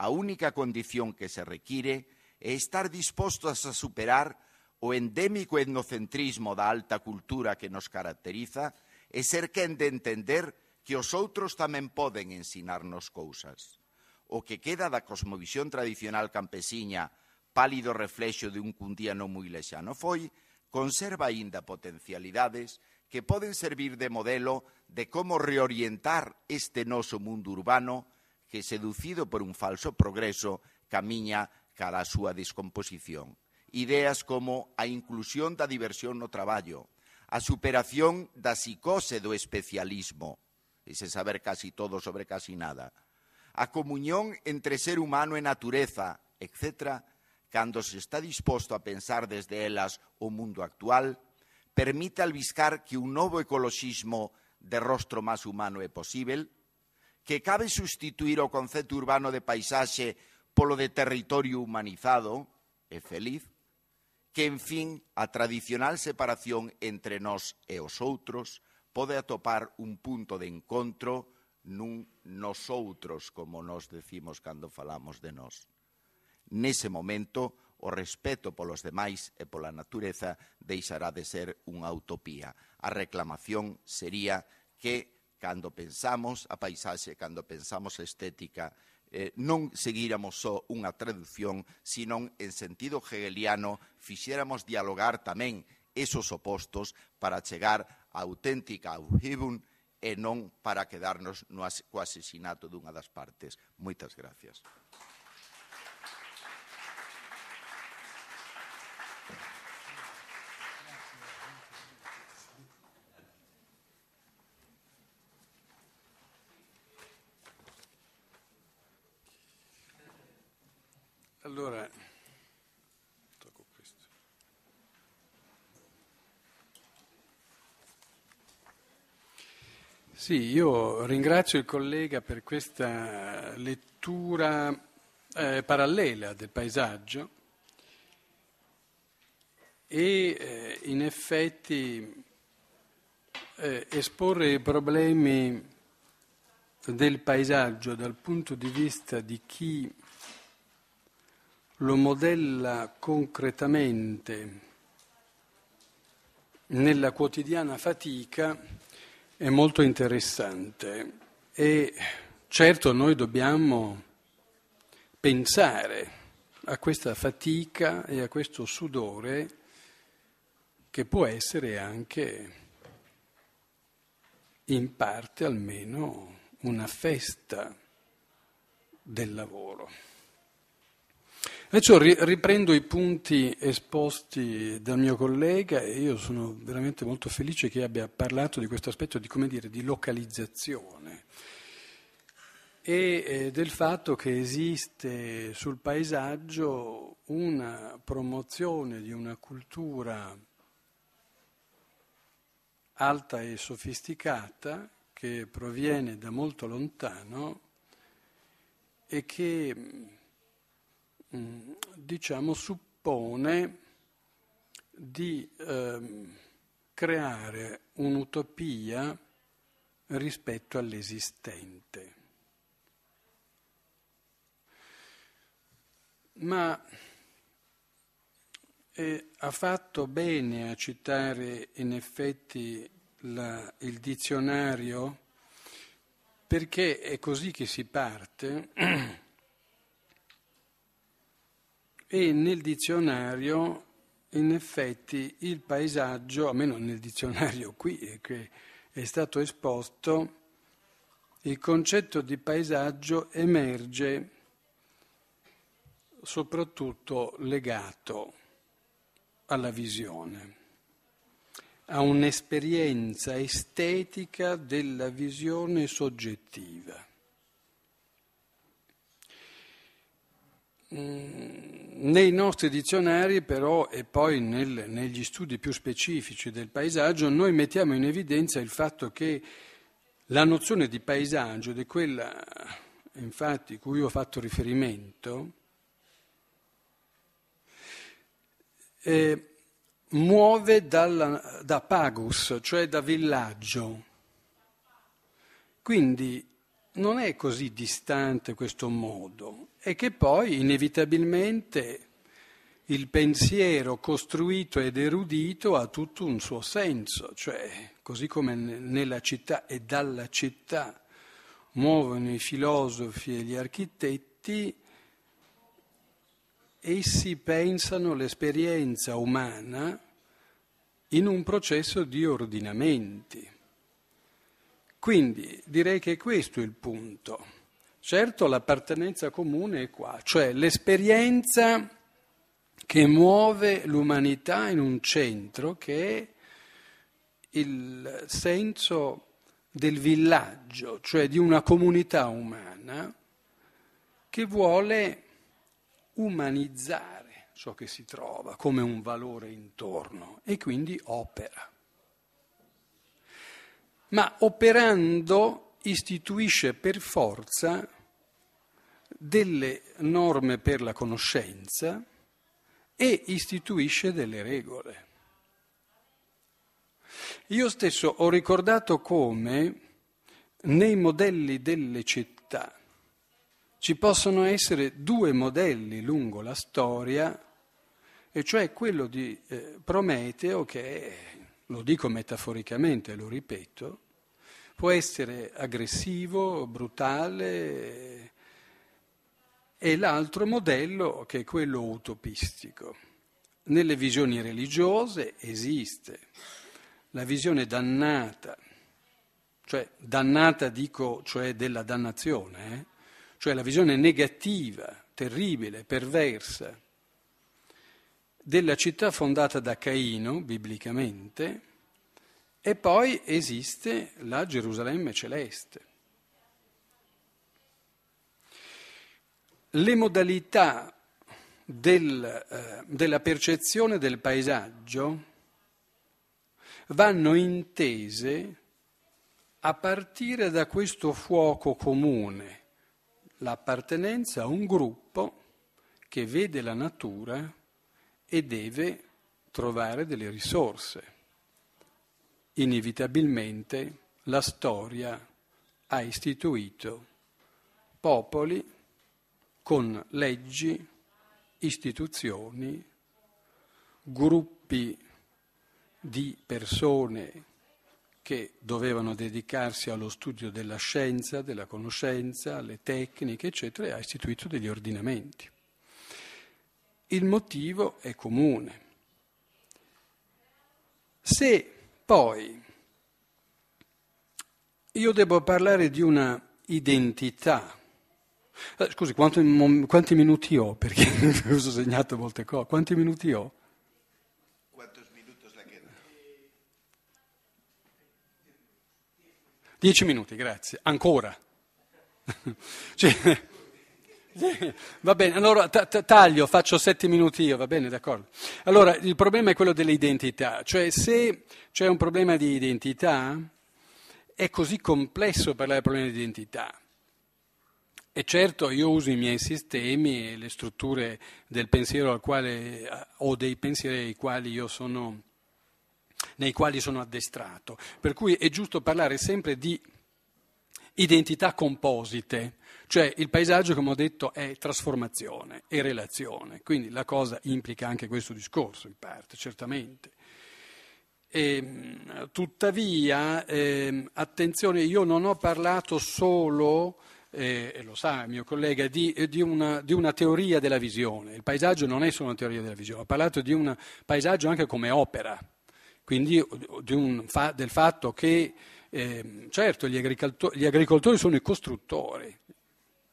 A única condición que se require é estar dispostos a superar o endémico etnocentrismo da alta cultura que nos caracteriza e ser quen de entender que os outros tamén poden ensinarnos cousas. O que queda da cosmovisión tradicional campesiña pálido reflexo de un cun día non moi lexano foi, conserva aínda potencialidades que poden servir de modelo de como reorientar este noso mundo urbano que, seducido por un falso progreso, camiña cara a súa descomposición. Ideas como a inclusión da diversión no traballo, a superación da psicose do especialismo, ese saber casi todo sobre casi nada, a comunión entre ser humano e natureza, etcétera, cando se está disposto a pensar desde elas o mundo actual, permite albiscar que un novo ecoloxismo de rostro máis humano é posible, que cabe sustituir o concepto urbano de paisaxe polo de territorio humanizado e feliz, que, en fin, a tradicional separación entre nós e os outros pode atopar un punto de encontro nun nosoutros, como nos decimos cando falamos de nós nese momento o respeto polos demais e pola natureza deixará de ser unha utopía. A reclamación sería que, cando pensamos a paisaxe, cando pensamos a estética, eh, non seguíramos só unha traducción, sino en sentido hegeliano fixéramos dialogar tamén esos opostos para chegar a auténtica auhibun e non para quedarnos no as, co asesinato dunha das partes. Moitas gracias. Sì, io ringrazio il collega per questa lettura eh, parallela del paesaggio e eh, in effetti eh, esporre i problemi del paesaggio dal punto di vista di chi lo modella concretamente nella quotidiana fatica è molto interessante e certo noi dobbiamo pensare a questa fatica e a questo sudore che può essere anche in parte almeno una festa del lavoro. Invece riprendo i punti esposti dal mio collega e io sono veramente molto felice che abbia parlato di questo aspetto di, dire, di localizzazione e eh, del fatto che esiste sul paesaggio una promozione di una cultura alta e sofisticata che proviene da molto lontano e che Mm, diciamo, suppone di eh, creare un'utopia rispetto all'esistente. Ma eh, ha fatto bene a citare in effetti la, il dizionario perché è così che si parte. E nel dizionario, in effetti, il paesaggio, almeno nel dizionario qui che è stato esposto, il concetto di paesaggio emerge soprattutto legato alla visione, a un'esperienza estetica della visione soggettiva. Mm nei nostri dizionari però e poi nel, negli studi più specifici del paesaggio noi mettiamo in evidenza il fatto che la nozione di paesaggio, di quella infatti cui ho fatto riferimento, eh, muove dalla, da pagus, cioè da villaggio. Quindi non è così distante questo modo, e che poi inevitabilmente il pensiero costruito ed erudito ha tutto un suo senso, cioè così come nella città e dalla città muovono i filosofi e gli architetti, essi pensano l'esperienza umana in un processo di ordinamenti. Quindi direi che questo è il punto. Certo l'appartenenza comune è qua, cioè l'esperienza che muove l'umanità in un centro che è il senso del villaggio, cioè di una comunità umana che vuole umanizzare ciò che si trova come un valore intorno e quindi opera. Ma operando istituisce per forza delle norme per la conoscenza e istituisce delle regole. Io stesso ho ricordato come nei modelli delle città ci possono essere due modelli lungo la storia, e cioè quello di eh, Prometeo che, è, lo dico metaforicamente, lo ripeto, può essere aggressivo, brutale, e l'altro modello che è quello utopistico. Nelle visioni religiose esiste la visione dannata, cioè dannata dico cioè della dannazione, eh? cioè la visione negativa, terribile, perversa della città fondata da Caino, biblicamente, e poi esiste la Gerusalemme celeste. le modalità del, eh, della percezione del paesaggio vanno intese a partire da questo fuoco comune, l'appartenenza a un gruppo che vede la natura e deve trovare delle risorse. Inevitabilmente la storia ha istituito popoli con leggi, istituzioni, gruppi di persone che dovevano dedicarsi allo studio della scienza, della conoscenza, alle tecniche, eccetera, e ha istituito degli ordinamenti. Il motivo è comune. Se poi io devo parlare di una identità eh, scusi, quanti, quanti, minuti ho? Perché mi sono segnato molte cose. Quanti minuti ho? Quantos minutos la queda? Dieci minuti, grazie. Ancora. Cioè, va bene, allora taglio, faccio sette minuti io, va bene, d'accordo. Allora, il problema è quello dell'identità. cioè se c'è un problema di identità, è così complesso parlare di problema di identità e certo io uso i miei sistemi e le strutture del pensiero al quale, o dei pensieri ai quali io sono, nei quali sono addestrato. Per cui è giusto parlare sempre di identità composite, cioè il paesaggio, come ho detto, è trasformazione e relazione, quindi la cosa implica anche questo discorso, in parte, certamente. E, ehm, tuttavia, eh, attenzione, io non ho parlato solo eh, e lo sa mio collega, di, di, una, di, una, teoria della visione. Il paesaggio non è solo una teoria della visione, ho parlato di un paesaggio anche come opera, quindi un, del fatto che eh, certo gli agricoltori, gli agricoltori sono i costruttori,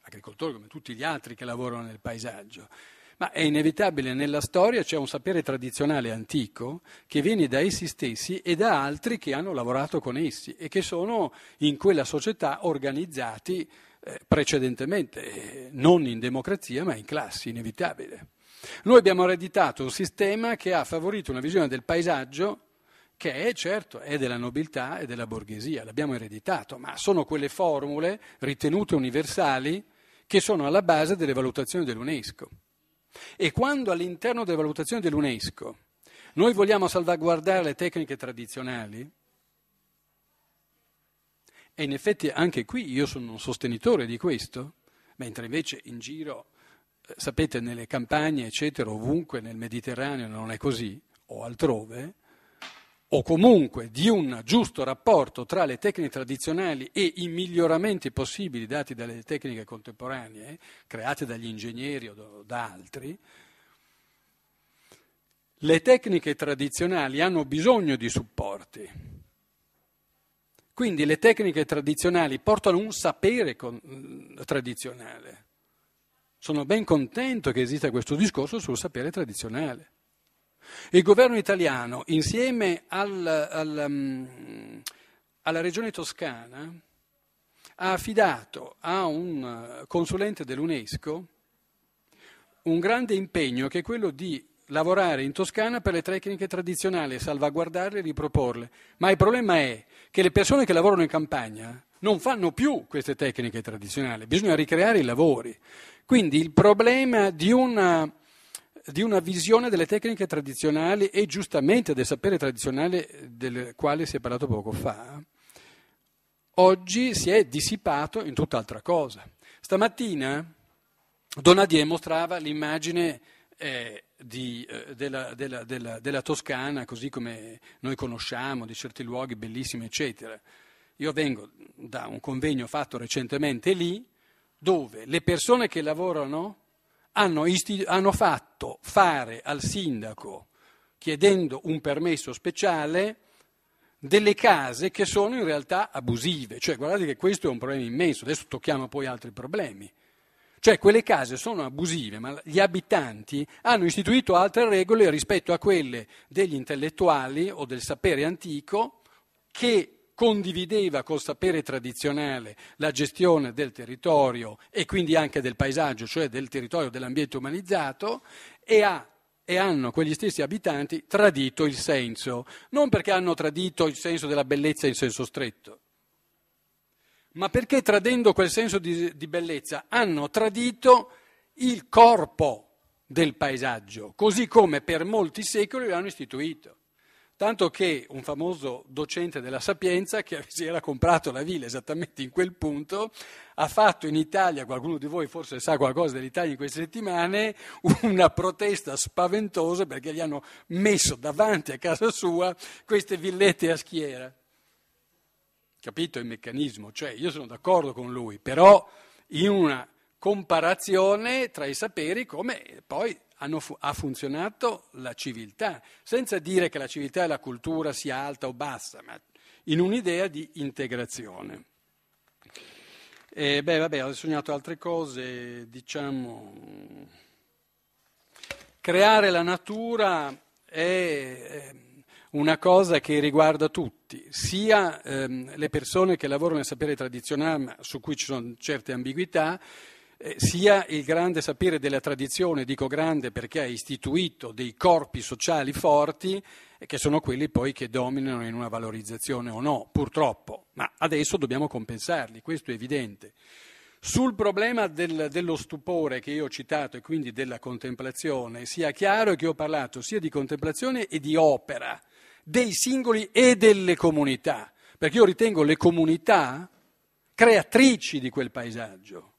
agricoltori come tutti gli altri che lavorano nel paesaggio, ma è inevitabile nella storia c'è un sapere tradizionale antico che viene da essi stessi e da altri che hanno lavorato con essi e che sono in quella società organizzati eh, precedentemente, eh, non in democrazia ma in classi, inevitabile. Noi abbiamo ereditato un sistema che ha favorito una visione del paesaggio che è certo, è della nobiltà e della borghesia, l'abbiamo ereditato, ma sono quelle formule ritenute universali che sono alla base delle valutazioni dell'UNESCO. E quando all'interno delle valutazioni dell'UNESCO noi vogliamo salvaguardare le tecniche tradizionali, e in effetti anche qui io sono un sostenitore di questo, mentre invece in giro, eh, sapete, nelle campagne, eccetera, ovunque nel Mediterraneo non è così, o altrove, o comunque di un giusto rapporto tra le tecniche tradizionali e i miglioramenti possibili dati dalle tecniche contemporanee, create dagli ingegneri o da altri, le tecniche tradizionali hanno bisogno di supporti quindi le tecniche tradizionali portano un sapere con, mm, tradizionale. Sono ben contento che esista questo discorso sul sapere tradizionale. Il governo italiano, insieme al, al, mm, alla regione toscana, ha affidato a un eh, consulente dell'UNESCO un grande impegno che è quello di lavorare in Toscana per le tecniche tradizionali, salvaguardarle e riproporle. Ma il problema è che le persone che lavorano in campagna non fanno più queste tecniche tradizionali, bisogna ricreare i lavori. Quindi il problema di una, di una visione delle tecniche tradizionali e giustamente del sapere tradizionale del quale si è parlato poco fa, oggi si è dissipato in tutt'altra cosa. Stamattina Donadie mostrava l'immagine... Eh, di, eh, della, della, della, della, Toscana, così come noi conosciamo, di certi luoghi bellissimi, eccetera. Io vengo da un convegno fatto recentemente lì, dove le persone che lavorano hanno, isti- hanno fatto fare al sindaco, chiedendo un permesso speciale, delle case che sono in realtà abusive. Cioè, guardate che questo è un problema immenso, adesso tocchiamo poi altri problemi. Cioè quelle case sono abusive, ma gli abitanti hanno istituito altre regole rispetto a quelle degli intellettuali o del sapere antico che condivideva col sapere tradizionale la gestione del territorio e quindi anche del paesaggio, cioè del territorio dell'ambiente umanizzato, e, ha, e hanno quegli stessi abitanti tradito il senso, non perché hanno tradito il senso della bellezza in senso stretto, ma perché tradendo quel senso di, di bellezza hanno tradito il corpo del paesaggio, così come per molti secoli lo hanno istituito. Tanto che un famoso docente della Sapienza, che si era comprato la villa esattamente in quel punto, ha fatto in Italia, qualcuno di voi forse sa qualcosa dell'Italia in queste settimane, una protesta spaventosa perché gli hanno messo davanti a casa sua queste villette a schiera. Capito il meccanismo? Cioè io sono d'accordo con lui, però in una comparazione tra i saperi come poi fu- ha funzionato la civiltà, senza dire che la civiltà e la cultura sia alta o bassa, ma in un'idea di integrazione. E beh, vabbè, ho sognato altre cose, diciamo, creare la natura è, è ehm, una cosa che riguarda tutti, sia ehm, le persone che lavorano nel sapere tradizionale, su cui ci sono certe ambiguità, eh, sia il grande sapere della tradizione, dico grande perché ha istituito dei corpi sociali forti, eh, che sono quelli poi che dominano in una valorizzazione o no, purtroppo, ma adesso dobbiamo compensarli, questo è evidente. Sul problema del, dello stupore che io ho citato e quindi della contemplazione, sia chiaro che ho parlato sia di contemplazione e di opera dei singoli e delle comunità, perché io ritengo le comunità creatrici di quel paesaggio,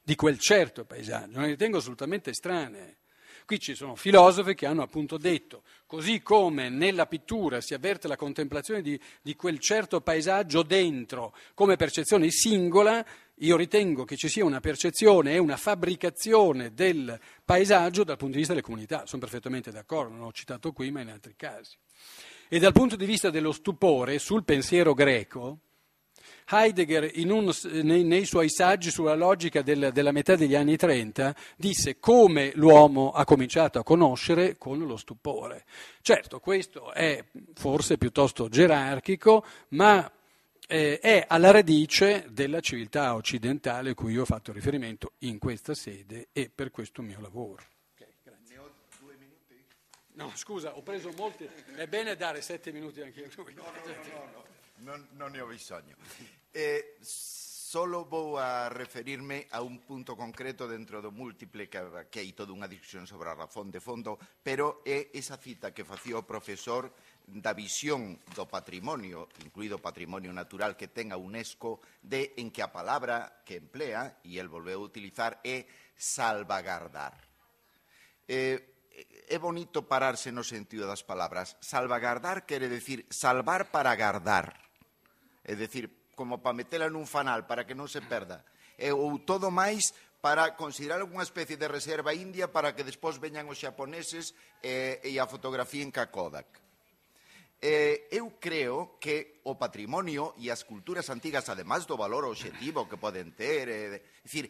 di quel certo paesaggio, non le ritengo assolutamente strane. Qui ci sono filosofi che hanno appunto detto, così come nella pittura si avverte la contemplazione di, di, quel certo paesaggio dentro come percezione singola, io ritengo che ci sia una percezione e una fabbricazione del paesaggio dal punto di vista delle comunità. Sono perfettamente d'accordo, non l'ho citato qui, ma in altri casi. E dal punto di vista dello stupore sul pensiero greco, Heidegger un, nei, nei, suoi saggi sulla logica del, della metà degli anni 30 disse come l'uomo ha cominciato a conoscere con lo stupore. Certo, questo è forse piuttosto gerarchico, ma eh, è alla radice della civiltà occidentale a cui ho fatto riferimento in questa sede e per questo mio lavoro. No, scusa, ho preso molti. È bene dare sette minuti anche a lui. No, no, no, no, Non, ne ho bisogno. Eh, solo vou a referirme a un punto concreto dentro do múltiple que, que hai toda unha discusión sobre a razón de fondo, pero é esa cita que facía o profesor da visión do patrimonio, incluído o patrimonio natural que ten a UNESCO, de en que a palabra que emplea, e el volveu a utilizar, é salvagardar. Eh, é bonito pararse no sentido das palabras. Salvagardar quere decir salvar para gardar. É decir, como para metela nun fanal para que non se perda. E, ou todo máis para considerar unha especie de reserva india para que despois veñan os xaponeses e, e a fotografía en Kakodak. Eh, eu creo que o patrimonio e as culturas antigas, además do valor objetivo que poden ter, é é, é,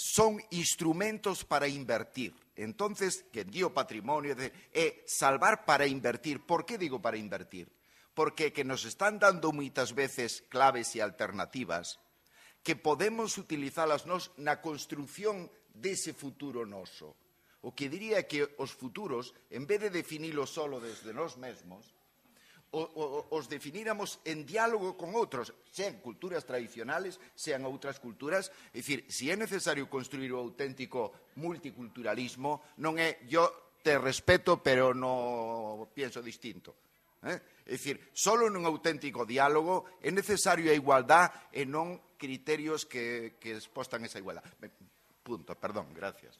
son instrumentos para invertir. Entonces, que dio patrimonio eh, salvar para invertir. Por qué digo para invertir? Porque que nos están dando muchas veces claves y alternativas que podemos utilizalas nos na construción dese futuro noso. O que diría que os futuros, en vez de definilo solo desde nós mesmos, o, o, os definíramos en diálogo con outros, sean culturas tradicionales, sean outras culturas. É dicir, se é necesario construir o auténtico multiculturalismo, non é yo te respeto, pero no pienso distinto. Eh? É dicir, solo nun auténtico diálogo é necesario a igualdad e non criterios que, que expostan esa igualdad. Punto, perdón, gracias.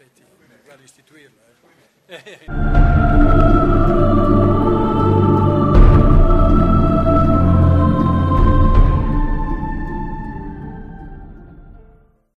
effetti ad istituirlo. Eh.